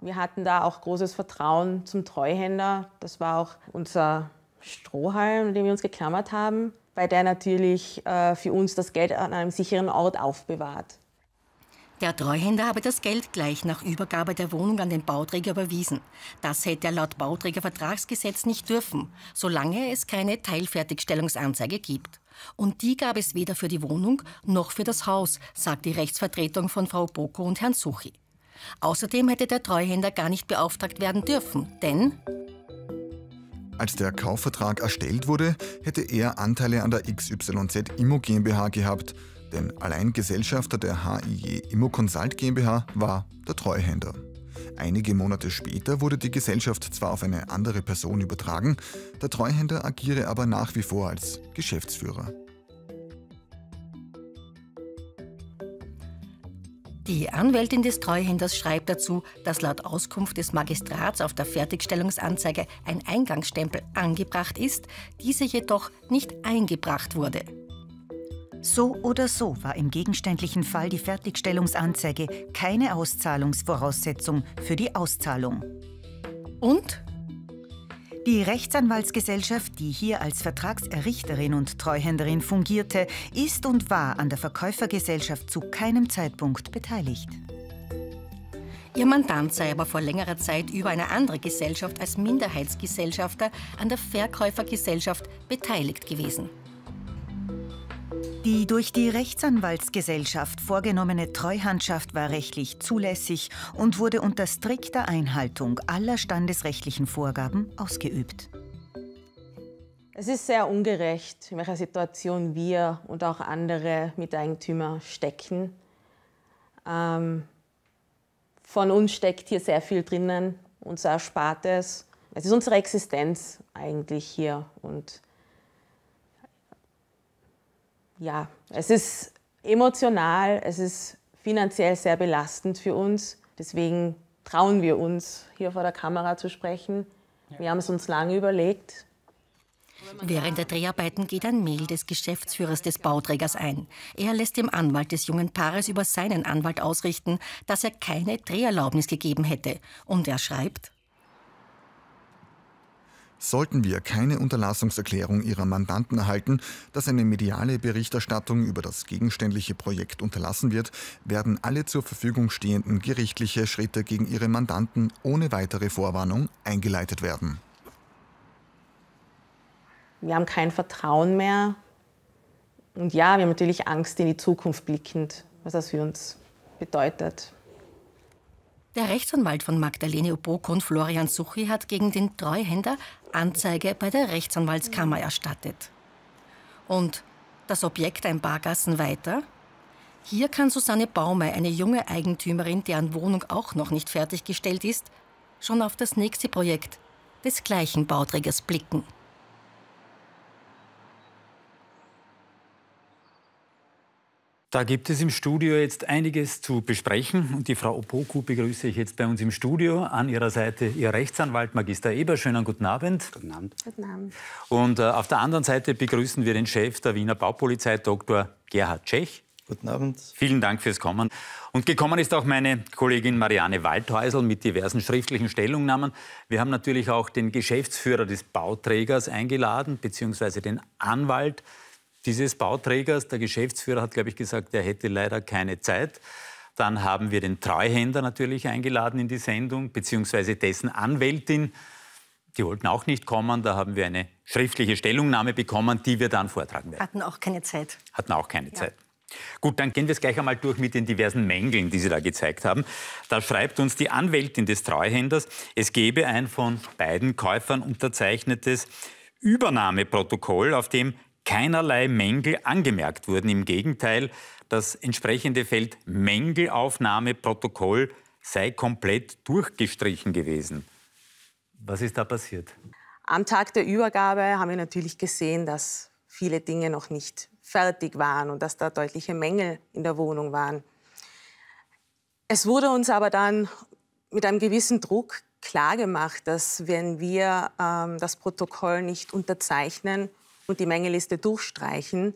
Wir hatten da auch großes Vertrauen zum Treuhänder. Das war auch unser Strohhalm, an den wir uns geklammert haben, bei der natürlich äh, für uns das Geld an einem sicheren Ort aufbewahrt. Der Treuhänder habe das Geld gleich nach Übergabe der Wohnung an den Bauträger überwiesen. Das hätte er laut Bauträgervertragsgesetz nicht dürfen, solange es keine Teilfertigstellungsanzeige gibt. Und die gab es weder für die Wohnung noch für das Haus, sagt die Rechtsvertretung von Frau Boko und Herrn Suchi. Außerdem hätte der Treuhänder gar nicht beauftragt werden dürfen, denn als der Kaufvertrag erstellt wurde, hätte er Anteile an der XYZ Immo GmbH gehabt denn allein Gesellschafter der HIJ Consult GmbH war der Treuhänder. Einige Monate später wurde die Gesellschaft zwar auf eine andere Person übertragen, der Treuhänder agiere aber nach wie vor als Geschäftsführer. Die Anwältin des Treuhänders schreibt dazu, dass laut Auskunft des Magistrats auf der Fertigstellungsanzeige ein Eingangsstempel angebracht ist, diese jedoch nicht eingebracht wurde. So oder so war im gegenständlichen Fall die Fertigstellungsanzeige keine Auszahlungsvoraussetzung für die Auszahlung. Und? Die Rechtsanwaltsgesellschaft, die hier als Vertragserrichterin und Treuhänderin fungierte, ist und war an der Verkäufergesellschaft zu keinem Zeitpunkt beteiligt. Ihr Mandant sei aber vor längerer Zeit über eine andere Gesellschaft als Minderheitsgesellschafter an der Verkäufergesellschaft beteiligt gewesen. Die durch die Rechtsanwaltsgesellschaft vorgenommene Treuhandschaft war rechtlich zulässig und wurde unter strikter Einhaltung aller standesrechtlichen Vorgaben ausgeübt. Es ist sehr ungerecht, in welcher Situation wir und auch andere Miteigentümer stecken. Ähm, von uns steckt hier sehr viel drinnen, unser Erspartes. Es ist unsere Existenz eigentlich hier und ja, es ist emotional, es ist finanziell sehr belastend für uns. Deswegen trauen wir uns, hier vor der Kamera zu sprechen. Wir haben es uns lange überlegt. Während der Dreharbeiten geht ein Mail des Geschäftsführers des Bauträgers ein. Er lässt dem Anwalt des jungen Paares über seinen Anwalt ausrichten, dass er keine Dreherlaubnis gegeben hätte. Und er schreibt, Sollten wir keine Unterlassungserklärung ihrer Mandanten erhalten, dass eine mediale Berichterstattung über das gegenständliche Projekt unterlassen wird, werden alle zur Verfügung stehenden gerichtliche Schritte gegen ihre Mandanten ohne weitere Vorwarnung eingeleitet werden. Wir haben kein Vertrauen mehr. Und ja, wir haben natürlich Angst in die Zukunft blickend, was das für uns bedeutet. Der Rechtsanwalt von Magdalene Oboko und Florian Suchi hat gegen den Treuhänder Anzeige bei der Rechtsanwaltskammer erstattet. Und das Objekt ein paar Gassen weiter? Hier kann Susanne Baume, eine junge Eigentümerin, deren Wohnung auch noch nicht fertiggestellt ist, schon auf das nächste Projekt des gleichen Bauträgers blicken. Da gibt es im Studio jetzt einiges zu besprechen. Und die Frau Opoku begrüße ich jetzt bei uns im Studio. An ihrer Seite ihr Rechtsanwalt Magister Eber. Schönen guten Abend. Guten Abend. Guten Abend. Und äh, auf der anderen Seite begrüßen wir den Chef der Wiener Baupolizei, Dr. Gerhard Tschech. Guten Abend. Vielen Dank fürs Kommen. Und gekommen ist auch meine Kollegin Marianne Waldhäusl mit diversen schriftlichen Stellungnahmen. Wir haben natürlich auch den Geschäftsführer des Bauträgers eingeladen, beziehungsweise den Anwalt dieses Bauträgers, der Geschäftsführer hat, glaube ich, gesagt, er hätte leider keine Zeit. Dann haben wir den Treuhänder natürlich eingeladen in die Sendung, beziehungsweise dessen Anwältin. Die wollten auch nicht kommen. Da haben wir eine schriftliche Stellungnahme bekommen, die wir dann vortragen werden. Hatten auch keine Zeit. Hatten auch keine ja. Zeit. Gut, dann gehen wir es gleich einmal durch mit den diversen Mängeln, die Sie da gezeigt haben. Da schreibt uns die Anwältin des Treuhänders, es gebe ein von beiden Käufern unterzeichnetes Übernahmeprotokoll, auf dem keinerlei Mängel angemerkt wurden. Im Gegenteil, das entsprechende Feld Mängelaufnahmeprotokoll sei komplett durchgestrichen gewesen. Was ist da passiert? Am Tag der Übergabe haben wir natürlich gesehen, dass viele Dinge noch nicht fertig waren und dass da deutliche Mängel in der Wohnung waren. Es wurde uns aber dann mit einem gewissen Druck klargemacht, dass wenn wir ähm, das Protokoll nicht unterzeichnen, und die Mängeliste durchstreichen,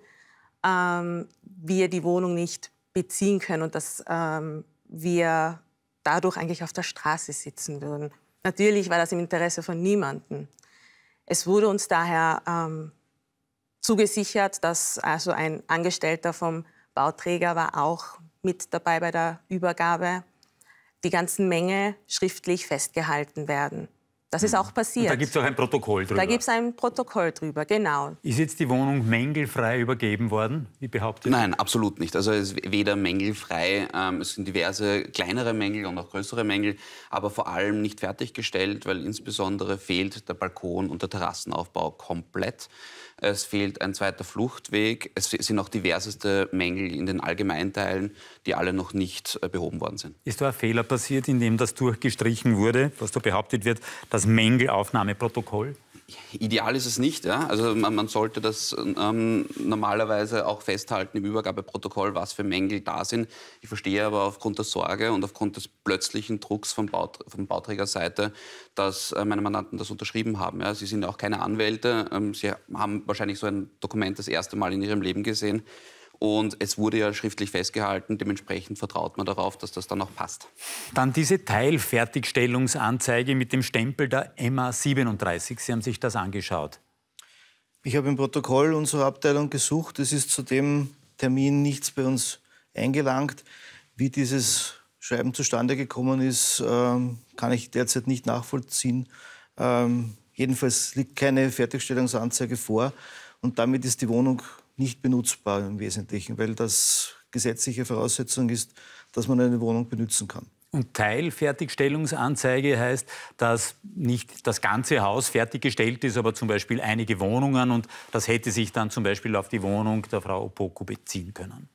ähm, wir die Wohnung nicht beziehen können und dass ähm, wir dadurch eigentlich auf der Straße sitzen würden. Natürlich war das im Interesse von niemandem. Es wurde uns daher ähm, zugesichert, dass also ein Angestellter vom Bauträger war auch mit dabei bei der Übergabe, die ganzen Menge schriftlich festgehalten werden. Das ist hm. auch passiert. Und da gibt es auch ein Protokoll drüber. Da gibt es ein Protokoll drüber, genau. Ist jetzt die Wohnung mängelfrei übergeben worden, wie behauptet? Nein, absolut nicht. Also es ist weder mängelfrei, ähm, es sind diverse kleinere Mängel und auch größere Mängel, aber vor allem nicht fertiggestellt, weil insbesondere fehlt der Balkon und der Terrassenaufbau komplett. Es fehlt ein zweiter Fluchtweg. Es sind auch diverseste Mängel in den Allgemeinteilen, die alle noch nicht äh, behoben worden sind. Ist da ein Fehler passiert, in dem das durchgestrichen wurde, was da behauptet wird, dass das Mängelaufnahmeprotokoll? Ideal ist es nicht. Ja? Also man, man sollte das ähm, normalerweise auch festhalten im Übergabeprotokoll, was für Mängel da sind. Ich verstehe aber aufgrund der Sorge und aufgrund des plötzlichen Drucks von, Baut von Bauträgerseite, dass äh, meine Mandanten das unterschrieben haben. Ja? Sie sind auch keine Anwälte. Ähm, sie haben wahrscheinlich so ein Dokument das erste Mal in ihrem Leben gesehen. Und es wurde ja schriftlich festgehalten, dementsprechend vertraut man darauf, dass das dann auch passt. Dann diese Teilfertigstellungsanzeige mit dem Stempel der MA37. Sie haben sich das angeschaut. Ich habe im Protokoll unserer Abteilung gesucht. Es ist zu dem Termin nichts bei uns eingelangt. Wie dieses Schreiben zustande gekommen ist, ähm, kann ich derzeit nicht nachvollziehen. Ähm, jedenfalls liegt keine Fertigstellungsanzeige vor und damit ist die Wohnung nicht benutzbar im Wesentlichen, weil das gesetzliche Voraussetzung ist, dass man eine Wohnung benutzen kann. Und Teilfertigstellungsanzeige heißt, dass nicht das ganze Haus fertiggestellt ist, aber zum Beispiel einige Wohnungen und das hätte sich dann zum Beispiel auf die Wohnung der Frau Opoku beziehen können.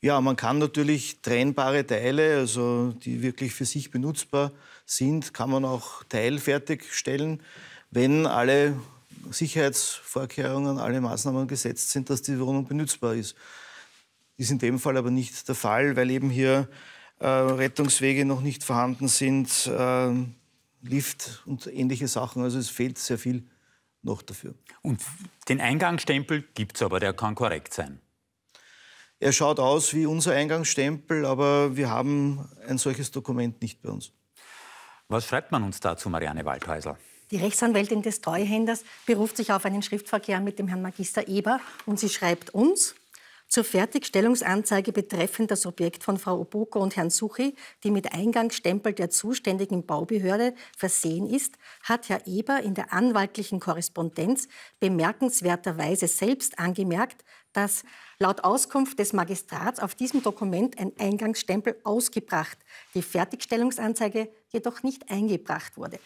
Ja, man kann natürlich trennbare Teile, also die wirklich für sich benutzbar sind, kann man auch teilfertigstellen, wenn alle Sicherheitsvorkehrungen, alle Maßnahmen gesetzt sind, dass die Wohnung benutzbar ist. Ist in dem Fall aber nicht der Fall, weil eben hier äh, Rettungswege noch nicht vorhanden sind, äh, Lift und ähnliche Sachen. Also es fehlt sehr viel noch dafür. Und den Eingangsstempel gibt es aber, der kann korrekt sein. Er schaut aus wie unser Eingangsstempel, aber wir haben ein solches Dokument nicht bei uns. Was schreibt man uns dazu, Marianne Waldhäusler? Die Rechtsanwältin des Treuhänders beruft sich auf einen Schriftverkehr mit dem Herrn Magister Eber und sie schreibt uns, zur Fertigstellungsanzeige betreffend das Objekt von Frau Oboko und Herrn Suchi, die mit Eingangsstempel der zuständigen Baubehörde versehen ist, hat Herr Eber in der anwaltlichen Korrespondenz bemerkenswerterweise selbst angemerkt, dass laut Auskunft des Magistrats auf diesem Dokument ein Eingangsstempel ausgebracht, die Fertigstellungsanzeige jedoch nicht eingebracht wurde.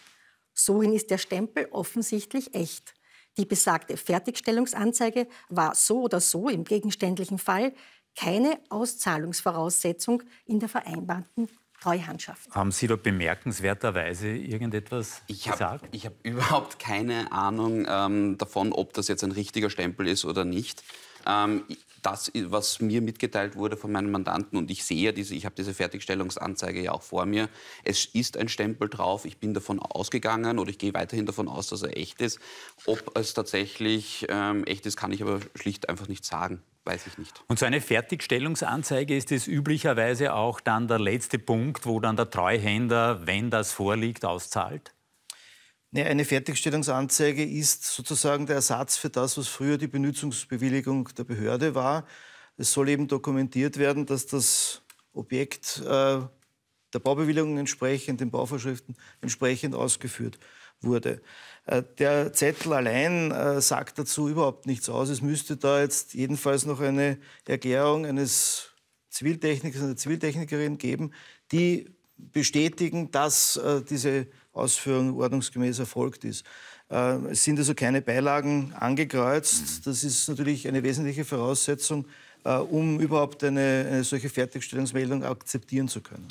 Sohin ist der Stempel offensichtlich echt. Die besagte Fertigstellungsanzeige war so oder so im gegenständlichen Fall keine Auszahlungsvoraussetzung in der vereinbarten Treuhandschaft. Haben Sie da bemerkenswerterweise irgendetwas ich gesagt? ich habe überhaupt keine Ahnung ähm, davon, ob das jetzt ein richtiger Stempel ist oder nicht. Ähm, das, was mir mitgeteilt wurde von meinem Mandanten, und ich sehe diese, ich habe diese Fertigstellungsanzeige ja auch vor mir, es ist ein Stempel drauf, ich bin davon ausgegangen oder ich gehe weiterhin davon aus, dass er echt ist. Ob es tatsächlich ähm, echt ist, kann ich aber schlicht einfach nicht sagen. Weiß ich nicht. Und so eine Fertigstellungsanzeige ist es üblicherweise auch dann der letzte Punkt, wo dann der Treuhänder, wenn das vorliegt, auszahlt? eine Fertigstellungsanzeige ist sozusagen der Ersatz für das, was früher die Benutzungsbewilligung der Behörde war. Es soll eben dokumentiert werden, dass das Objekt äh, der Baubewilligung entsprechend, den Bauvorschriften entsprechend ausgeführt wurde. Äh, der Zettel allein äh, sagt dazu überhaupt nichts aus. Es müsste da jetzt jedenfalls noch eine Erklärung eines Ziviltechnikers, einer Ziviltechnikerin geben, die bestätigen, dass äh, diese Ausführung ordnungsgemäß erfolgt ist. Äh, es sind also keine Beilagen angekreuzt. Mhm. Das ist natürlich eine wesentliche Voraussetzung, äh, um überhaupt eine, eine solche Fertigstellungsmeldung akzeptieren zu können.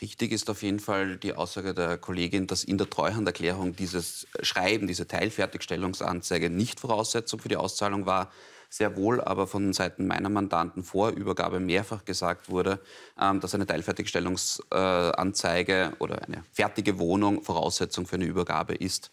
Richtig ist auf jeden Fall die Aussage der Kollegin, dass in der Treuhanderklärung dieses Schreiben, diese Teilfertigstellungsanzeige nicht Voraussetzung für die Auszahlung war sehr wohl aber von Seiten meiner Mandanten vor Übergabe mehrfach gesagt wurde, ähm, dass eine Teilfertigstellungsanzeige äh, oder eine fertige Wohnung Voraussetzung für eine Übergabe ist.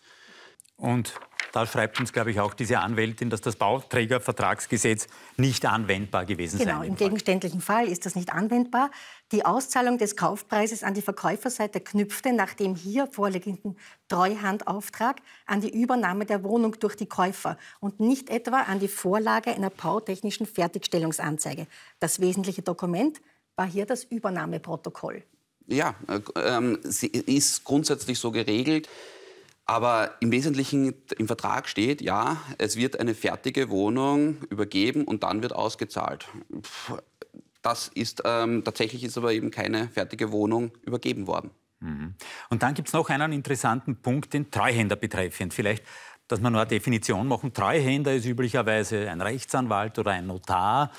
Und da schreibt uns, glaube ich, auch diese Anwältin, dass das Bauträgervertragsgesetz nicht anwendbar gewesen genau, sei. Genau, im, im gegenständlichen Fall ist das nicht anwendbar. Die Auszahlung des Kaufpreises an die Verkäuferseite knüpfte nach dem hier vorliegenden Treuhandauftrag an die Übernahme der Wohnung durch die Käufer und nicht etwa an die Vorlage einer bautechnischen Fertigstellungsanzeige. Das wesentliche Dokument war hier das Übernahmeprotokoll. Ja, äh, ähm, sie ist grundsätzlich so geregelt. Aber im Wesentlichen im Vertrag steht, ja, es wird eine fertige Wohnung übergeben und dann wird ausgezahlt. Pff, das ist ähm, tatsächlich ist aber eben keine fertige Wohnung übergeben worden. Mhm. Und dann gibt es noch einen interessanten Punkt, den Treuhänder betreffend. Vielleicht, dass wir nur eine Definition machen. Treuhänder ist üblicherweise ein Rechtsanwalt oder ein Notar,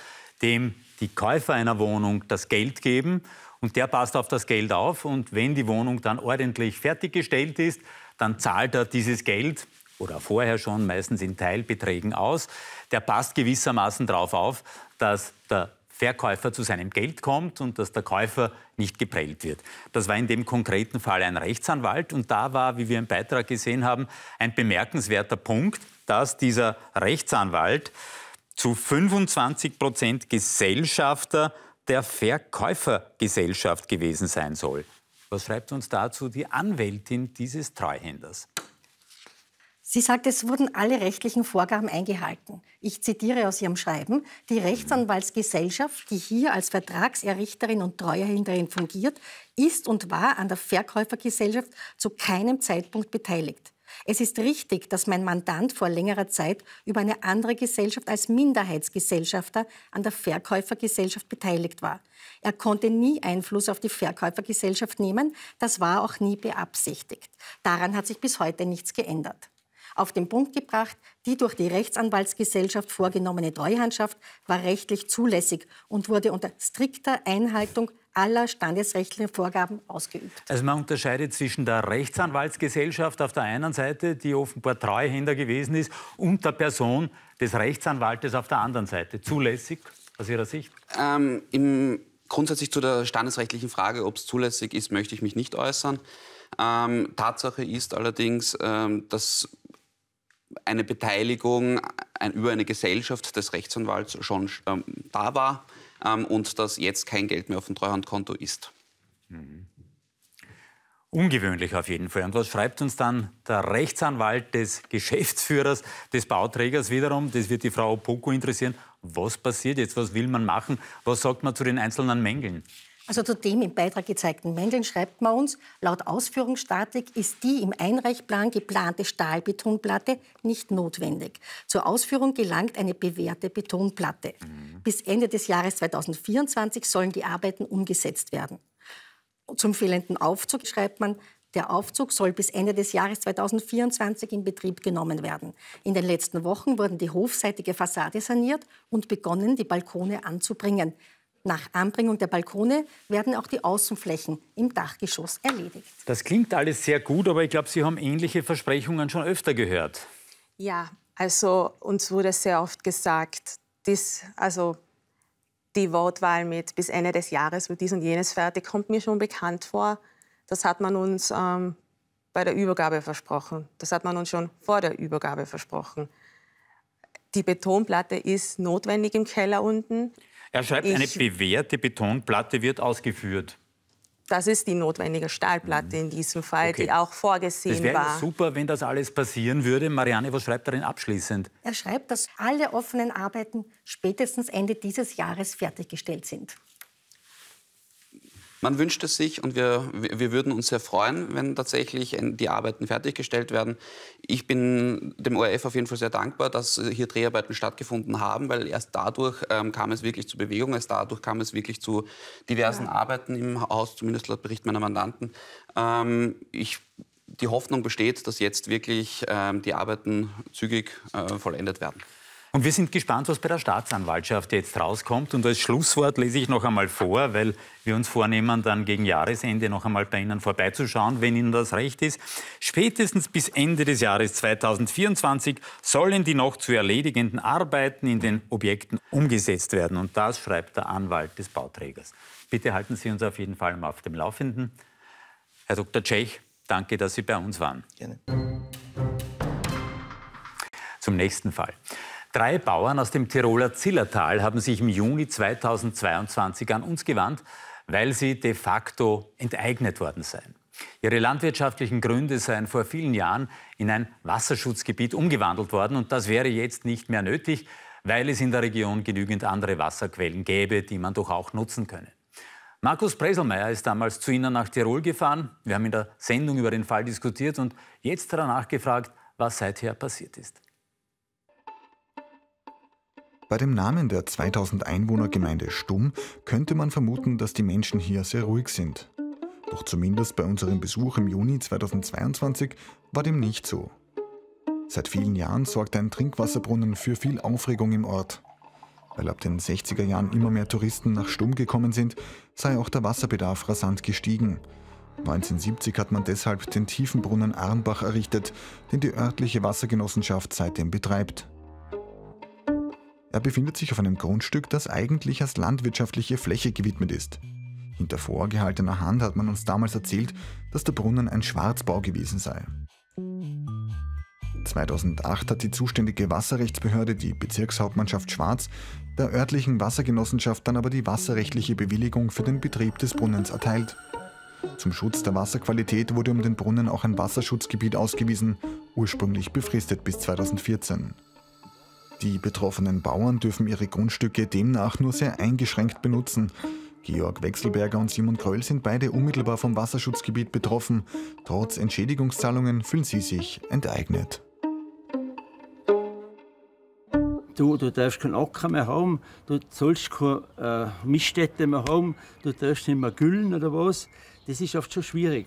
dem die Käufer einer Wohnung das Geld geben und der passt auf das Geld auf. Und wenn die Wohnung dann ordentlich fertiggestellt ist, dann zahlt er dieses Geld oder vorher schon meistens in Teilbeträgen aus. Der passt gewissermaßen darauf auf, dass der Verkäufer zu seinem Geld kommt und dass der Käufer nicht geprellt wird. Das war in dem konkreten Fall ein Rechtsanwalt und da war, wie wir im Beitrag gesehen haben, ein bemerkenswerter Punkt, dass dieser Rechtsanwalt zu 25 Prozent Gesellschafter der Verkäufergesellschaft gewesen sein soll. Was schreibt uns dazu die Anwältin dieses Treuhänders? Sie sagt, es wurden alle rechtlichen Vorgaben eingehalten. Ich zitiere aus Ihrem Schreiben, die Rechtsanwaltsgesellschaft, die hier als Vertragserrichterin und Treuerhinterin fungiert, ist und war an der Verkäufergesellschaft zu keinem Zeitpunkt beteiligt. Es ist richtig, dass mein Mandant vor längerer Zeit über eine andere Gesellschaft als Minderheitsgesellschafter an der Verkäufergesellschaft beteiligt war. Er konnte nie Einfluss auf die Verkäufergesellschaft nehmen, das war auch nie beabsichtigt. Daran hat sich bis heute nichts geändert auf den Punkt gebracht, die durch die Rechtsanwaltsgesellschaft vorgenommene Treuhandschaft war rechtlich zulässig und wurde unter strikter Einhaltung aller standesrechtlichen Vorgaben ausgeübt. Also man unterscheidet zwischen der Rechtsanwaltsgesellschaft auf der einen Seite, die offenbar Treuhänder gewesen ist, und der Person des Rechtsanwaltes auf der anderen Seite. Zulässig aus Ihrer Sicht? Ähm, im, grundsätzlich zu der standesrechtlichen Frage, ob es zulässig ist, möchte ich mich nicht äußern. Ähm, Tatsache ist allerdings, ähm, dass eine Beteiligung ein, über eine Gesellschaft des Rechtsanwalts schon ähm, da war ähm, und dass jetzt kein Geld mehr auf dem Treuhandkonto ist. Mhm. Ungewöhnlich auf jeden Fall. Und was schreibt uns dann der Rechtsanwalt des Geschäftsführers, des Bauträgers wiederum? Das wird die Frau Opoko interessieren. Was passiert jetzt? Was will man machen? Was sagt man zu den einzelnen Mängeln? Also zu dem im Beitrag gezeigten Mängeln schreibt man uns, laut Ausführungsstatik ist die im Einreichplan geplante Stahlbetonplatte nicht notwendig. Zur Ausführung gelangt eine bewährte Betonplatte. Mhm. Bis Ende des Jahres 2024 sollen die Arbeiten umgesetzt werden. Zum fehlenden Aufzug schreibt man, der Aufzug soll bis Ende des Jahres 2024 in Betrieb genommen werden. In den letzten Wochen wurden die hofseitige Fassade saniert und begonnen, die Balkone anzubringen. Nach Anbringung der Balkone werden auch die Außenflächen im Dachgeschoss erledigt. Das klingt alles sehr gut, aber ich glaube, Sie haben ähnliche Versprechungen schon öfter gehört. Ja, also uns wurde sehr oft gesagt, dies, also die Wortwahl mit bis Ende des Jahres wird dies und jenes fertig, kommt mir schon bekannt vor. Das hat man uns ähm, bei der Übergabe versprochen. Das hat man uns schon vor der Übergabe versprochen. Die Betonplatte ist notwendig im Keller unten. Er schreibt, ich, eine bewährte Betonplatte wird ausgeführt. Das ist die notwendige Stahlplatte in diesem Fall, okay. die auch vorgesehen das war. Das wäre super, wenn das alles passieren würde. Marianne, was schreibt er denn abschließend? Er schreibt, dass alle offenen Arbeiten spätestens Ende dieses Jahres fertiggestellt sind. Man wünscht es sich und wir, wir würden uns sehr freuen, wenn tatsächlich die Arbeiten fertiggestellt werden. Ich bin dem ORF auf jeden Fall sehr dankbar, dass hier Dreharbeiten stattgefunden haben, weil erst dadurch ähm, kam es wirklich zu Bewegung, erst dadurch kam es wirklich zu diversen ja. Arbeiten im Haus, zumindest laut Bericht meiner Mandanten. Ähm, ich die Hoffnung besteht, dass jetzt wirklich ähm, die Arbeiten zügig äh, vollendet werden. Und wir sind gespannt, was bei der Staatsanwaltschaft jetzt rauskommt. Und als Schlusswort lese ich noch einmal vor, weil wir uns vornehmen, dann gegen Jahresende noch einmal bei Ihnen vorbeizuschauen, wenn Ihnen das recht ist. Spätestens bis Ende des Jahres 2024 sollen die noch zu erledigenden Arbeiten in den Objekten umgesetzt werden. Und das schreibt der Anwalt des Bauträgers. Bitte halten Sie uns auf jeden Fall mal auf dem Laufenden. Herr Dr. Tschech, danke, dass Sie bei uns waren. Gerne. Zum nächsten Fall. Drei Bauern aus dem Tiroler Zillertal haben sich im Juni 2022 an uns gewandt, weil sie de facto enteignet worden seien. Ihre landwirtschaftlichen Gründe seien vor vielen Jahren in ein Wasserschutzgebiet umgewandelt worden und das wäre jetzt nicht mehr nötig, weil es in der Region genügend andere Wasserquellen gäbe, die man doch auch nutzen könne. Markus Preselmeier ist damals zu Ihnen nach Tirol gefahren. Wir haben in der Sendung über den Fall diskutiert und jetzt danach gefragt, was seither passiert ist. Bei dem Namen der 2000 Einwohnergemeinde Stumm könnte man vermuten, dass die Menschen hier sehr ruhig sind. Doch zumindest bei unserem Besuch im Juni 2022 war dem nicht so. Seit vielen Jahren sorgt ein Trinkwasserbrunnen für viel Aufregung im Ort. Weil ab den 60er Jahren immer mehr Touristen nach Stumm gekommen sind, sei auch der Wasserbedarf rasant gestiegen. 1970 hat man deshalb den Tiefenbrunnen Arnbach errichtet, den die örtliche Wassergenossenschaft seitdem betreibt. Er befindet sich auf einem Grundstück, das eigentlich als landwirtschaftliche Fläche gewidmet ist. Hinter vorgehaltener Hand hat man uns damals erzählt, dass der Brunnen ein Schwarzbau gewesen sei. 2008 hat die zuständige Wasserrechtsbehörde, die Bezirkshauptmannschaft Schwarz, der örtlichen Wassergenossenschaft dann aber die wasserrechtliche Bewilligung für den Betrieb des Brunnens erteilt. Zum Schutz der Wasserqualität wurde um den Brunnen auch ein Wasserschutzgebiet ausgewiesen, ursprünglich befristet bis 2014. Die betroffenen Bauern dürfen ihre Grundstücke demnach nur sehr eingeschränkt benutzen. Georg Wechselberger und Simon Kröll sind beide unmittelbar vom Wasserschutzgebiet betroffen. Trotz Entschädigungszahlungen fühlen sie sich enteignet. Du, du darfst keinen Acker mehr haben, du sollst keine äh, Miststätte mehr haben, du darfst nicht mehr güllen oder was. Das ist oft schon schwierig.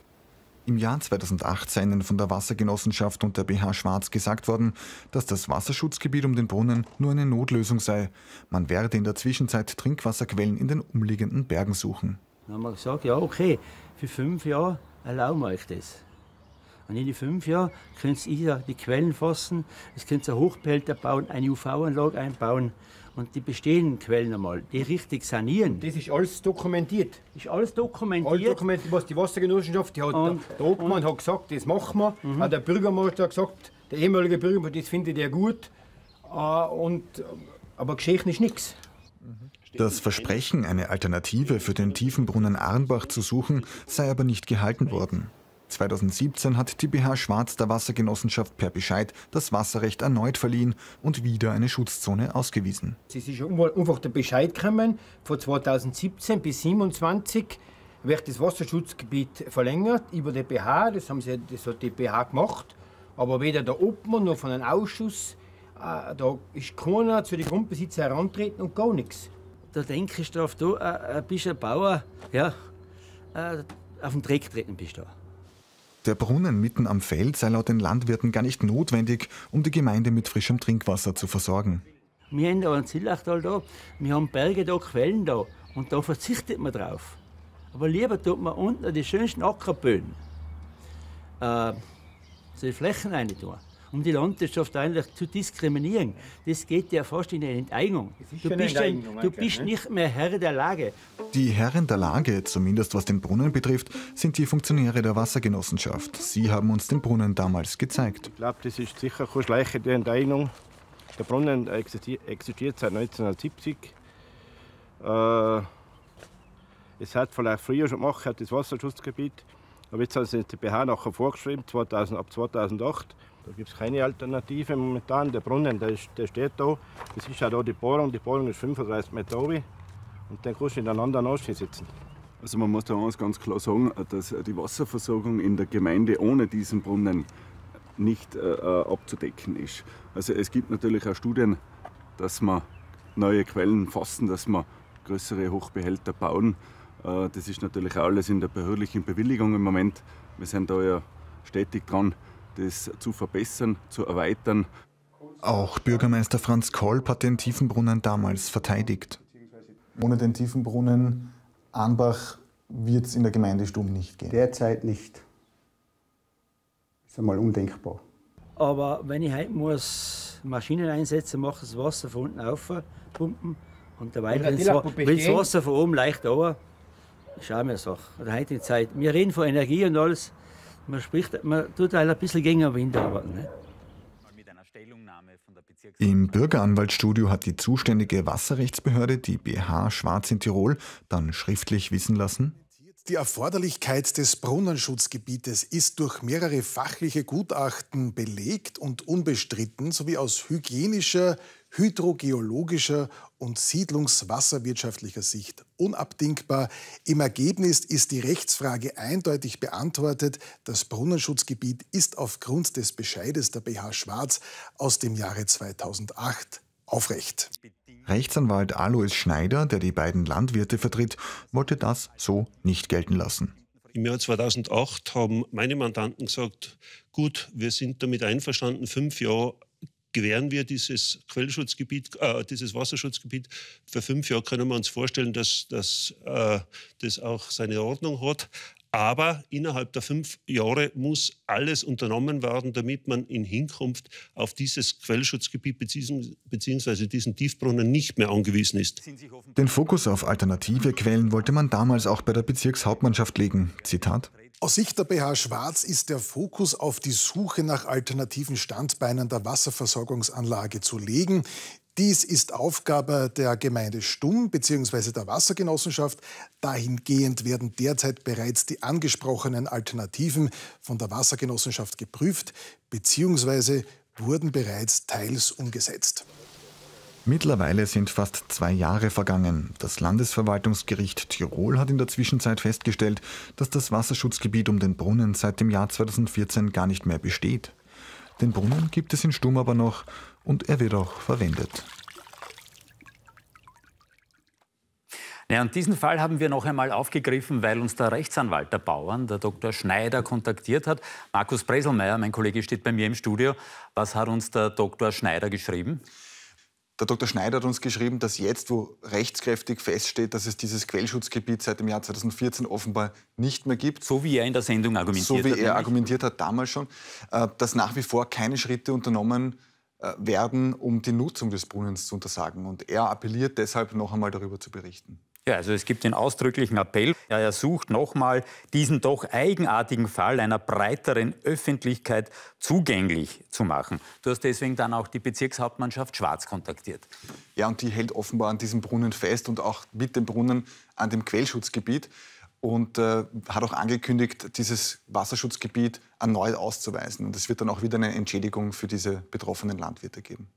Im Jahr 2018 von der Wassergenossenschaft und der BH Schwarz gesagt worden, dass das Wasserschutzgebiet um den Brunnen nur eine Notlösung sei. Man werde in der Zwischenzeit Trinkwasserquellen in den umliegenden Bergen suchen. Dann haben wir gesagt, ja okay, für fünf Jahre erlauben wir euch das. Und in die fünf Jahren könnt ihr die Quellen fassen, es könnt ihr Hochbehälter bauen, eine UV-Anlage einbauen und die bestehenden Quellen einmal, die richtig sanieren. Das ist alles dokumentiert. Ist alles dokumentiert. Alles dokumentiert, was die Wassergenossenschaft die hat. Und, der Obmann hat gesagt, das machen wir. Mhm. Auch der Bürgermeister hat gesagt, der ehemalige Bürgermeister, das findet er gut. Äh, und, äh, aber geschehen ist nichts. Das Versprechen, eine Alternative für den Tiefenbrunnen Arnbach zu suchen, sei aber nicht gehalten worden. 2017 hat die BH Schwarz der Wassergenossenschaft per Bescheid das Wasserrecht erneut verliehen und wieder eine Schutzzone ausgewiesen. Es ist einfach der Bescheid gekommen, von 2017 bis 2027 wird das Wasserschutzgebiet verlängert über die BH, das, haben sie, das hat die BH gemacht, aber weder der Obmann noch von einem Ausschuss, äh, da ist keiner zu den Grundbesitzer herantreten und gar nichts. Da denke ich drauf, du äh, äh bist ein Bauer, ja, äh, auf den Dreck treten bist du. Der Brunnen mitten am Feld sei laut den Landwirten gar nicht notwendig, um die Gemeinde mit frischem Trinkwasser zu versorgen. Wir haben in der Zillachtal da, wir haben Berge da, Quellen da und da verzichtet man drauf. Aber lieber tut man unten die schönsten Ackerböden, äh, so die Flächen rein tun um die Landwirtschaft eigentlich zu diskriminieren. Das geht ja fast in eine Enteignung. Du bist, ein, du bist nicht mehr Herr der Lage. Die Herren der Lage, zumindest was den Brunnen betrifft, sind die Funktionäre der Wassergenossenschaft. Sie haben uns den Brunnen damals gezeigt. Ich glaube, das ist sicher keine schlechte Enteignung. Der Brunnen existiert seit 1970. Äh, es hat vielleicht früher schon gemacht, das Wasserschutzgebiet. Aber jetzt sind den BH nachher vorgeschrieben, 2000, ab 2008. Da gibt es keine Alternative momentan. Der Brunnen, der, ist, der steht da. Das ist ja da die Bohrung. Die Bohrung ist 35 Meter oben. Und dann kannst du in der anderen Asche sitzen. Also man muss da auch ganz klar sagen, dass die Wasserversorgung in der Gemeinde ohne diesen Brunnen nicht äh, äh, abzudecken ist. Also es gibt natürlich auch Studien, dass man neue Quellen fassen, dass man größere Hochbehälter bauen. Äh, das ist natürlich auch alles in der behördlichen Bewilligung im Moment. Wir sind da ja stetig dran, das zu verbessern, zu erweitern. Auch Bürgermeister Franz Kolb hat den Tiefenbrunnen damals verteidigt. Ohne den Tiefenbrunnen Anbach wird es in der Gemeinde Stumm nicht gehen. Derzeit nicht. Ist einmal undenkbar. Aber wenn ich heute muss Maschinen einsetzen, mache das Wasser von unten auf, pumpen und dabei will das Wasser von oben leicht runter. Schau mir das Oder heute Zeit. Wir reden von Energie und alles. Man spricht, man tut halt ein bisschen gegen den Wind arbeiten. Ne? Im Bürgeranwaltsstudio hat die zuständige Wasserrechtsbehörde, die BH Schwarz in Tirol, dann schriftlich wissen lassen, die Erforderlichkeit des Brunnenschutzgebietes ist durch mehrere fachliche Gutachten belegt und unbestritten sowie aus hygienischer, hydrogeologischer und siedlungswasserwirtschaftlicher Sicht unabdingbar. Im Ergebnis ist die Rechtsfrage eindeutig beantwortet. Das Brunnenschutzgebiet ist aufgrund des Bescheides der BH Schwarz aus dem Jahre 2008 aufrecht. Rechtsanwalt Alois Schneider, der die beiden Landwirte vertritt, wollte das so nicht gelten lassen. Im Jahr 2008 haben meine Mandanten gesagt, gut, wir sind damit einverstanden, fünf Jahre gewähren wir dieses Quellschutzgebiet, äh, dieses Wasserschutzgebiet für fünf Jahre, können wir uns vorstellen, dass, dass äh, das auch seine Ordnung hat. Aber innerhalb der fünf Jahre muss alles unternommen werden, damit man in Hinkunft auf dieses Quellschutzgebiet bzw. diesen Tiefbrunnen nicht mehr angewiesen ist. Den Fokus auf alternative Quellen wollte man damals auch bei der Bezirkshauptmannschaft legen. Zitat. Aus Sicht der BH Schwarz ist der Fokus auf die Suche nach alternativen Standbeinen der Wasserversorgungsanlage zu legen. Dies ist Aufgabe der Gemeinde Stumm bzw. der Wassergenossenschaft. Dahingehend werden derzeit bereits die angesprochenen Alternativen von der Wassergenossenschaft geprüft bzw. wurden bereits teils umgesetzt. Mittlerweile sind fast zwei Jahre vergangen. Das Landesverwaltungsgericht Tirol hat in der Zwischenzeit festgestellt, dass das Wasserschutzgebiet um den Brunnen seit dem Jahr 2014 gar nicht mehr besteht. Den Brunnen gibt es in Sturm aber noch und er wird auch verwendet. Ja, und diesen Fall haben wir noch einmal aufgegriffen, weil uns der Rechtsanwalt der Bauern, der Dr. Schneider, kontaktiert hat. Markus Breselmeier, mein Kollege, steht bei mir im Studio. Was hat uns der Dr. Schneider geschrieben? Der Dr. Schneider hat uns geschrieben, dass jetzt, wo rechtskräftig feststeht, dass es dieses Quellschutzgebiet seit dem Jahr 2014 offenbar nicht mehr gibt. So wie er in der Sendung argumentiert hat. So wie hat, er argumentiert hat damals schon, äh, dass nach wie vor keine Schritte unternommen äh, werden, um die Nutzung des Brunnens zu untersagen. Und er appelliert deshalb noch einmal darüber zu berichten. Ja, also es gibt den ausdrücklichen Appell. Ja, er sucht nochmal diesen doch eigenartigen Fall einer breiteren Öffentlichkeit zugänglich zu machen. Du hast deswegen dann auch die Bezirkshauptmannschaft Schwarz kontaktiert. Ja, und die hält offenbar an diesem Brunnen fest und auch mit dem Brunnen an dem Quellschutzgebiet und äh, hat auch angekündigt, dieses Wasserschutzgebiet erneut auszuweisen. Und es wird dann auch wieder eine Entschädigung für diese betroffenen Landwirte geben.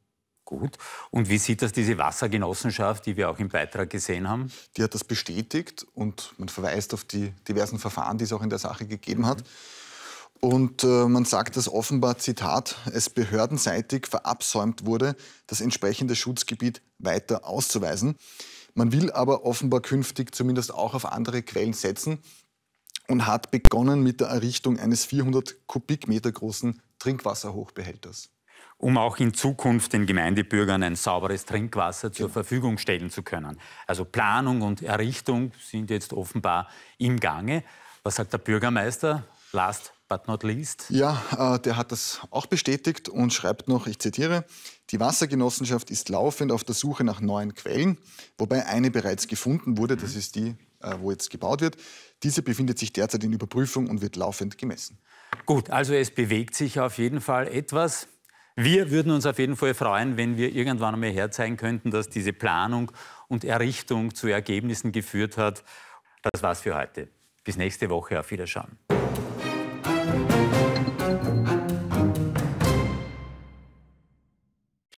Gut. Und wie sieht das diese Wassergenossenschaft, die wir auch im Beitrag gesehen haben? Die hat das bestätigt und man verweist auf die diversen Verfahren, die es auch in der Sache gegeben hat. Und äh, man sagt, dass offenbar, Zitat, es behördenseitig verabsäumt wurde, das entsprechende Schutzgebiet weiter auszuweisen. Man will aber offenbar künftig zumindest auch auf andere Quellen setzen und hat begonnen mit der Errichtung eines 400 Kubikmeter großen Trinkwasserhochbehälters um auch in Zukunft den Gemeindebürgern ein sauberes Trinkwasser zur Verfügung stellen zu können. Also Planung und Errichtung sind jetzt offenbar im Gange. Was sagt der Bürgermeister? Last but not least. Ja, äh, der hat das auch bestätigt und schreibt noch, ich zitiere, die Wassergenossenschaft ist laufend auf der Suche nach neuen Quellen, wobei eine bereits gefunden wurde, das mhm. ist die, äh, wo jetzt gebaut wird. Diese befindet sich derzeit in Überprüfung und wird laufend gemessen. Gut, also es bewegt sich auf jeden Fall etwas. Wir würden uns auf jeden Fall freuen, wenn wir irgendwann einmal herzeigen könnten, dass diese Planung und Errichtung zu Ergebnissen geführt hat. Das war's für heute. Bis nächste Woche. Auf Wiederschauen.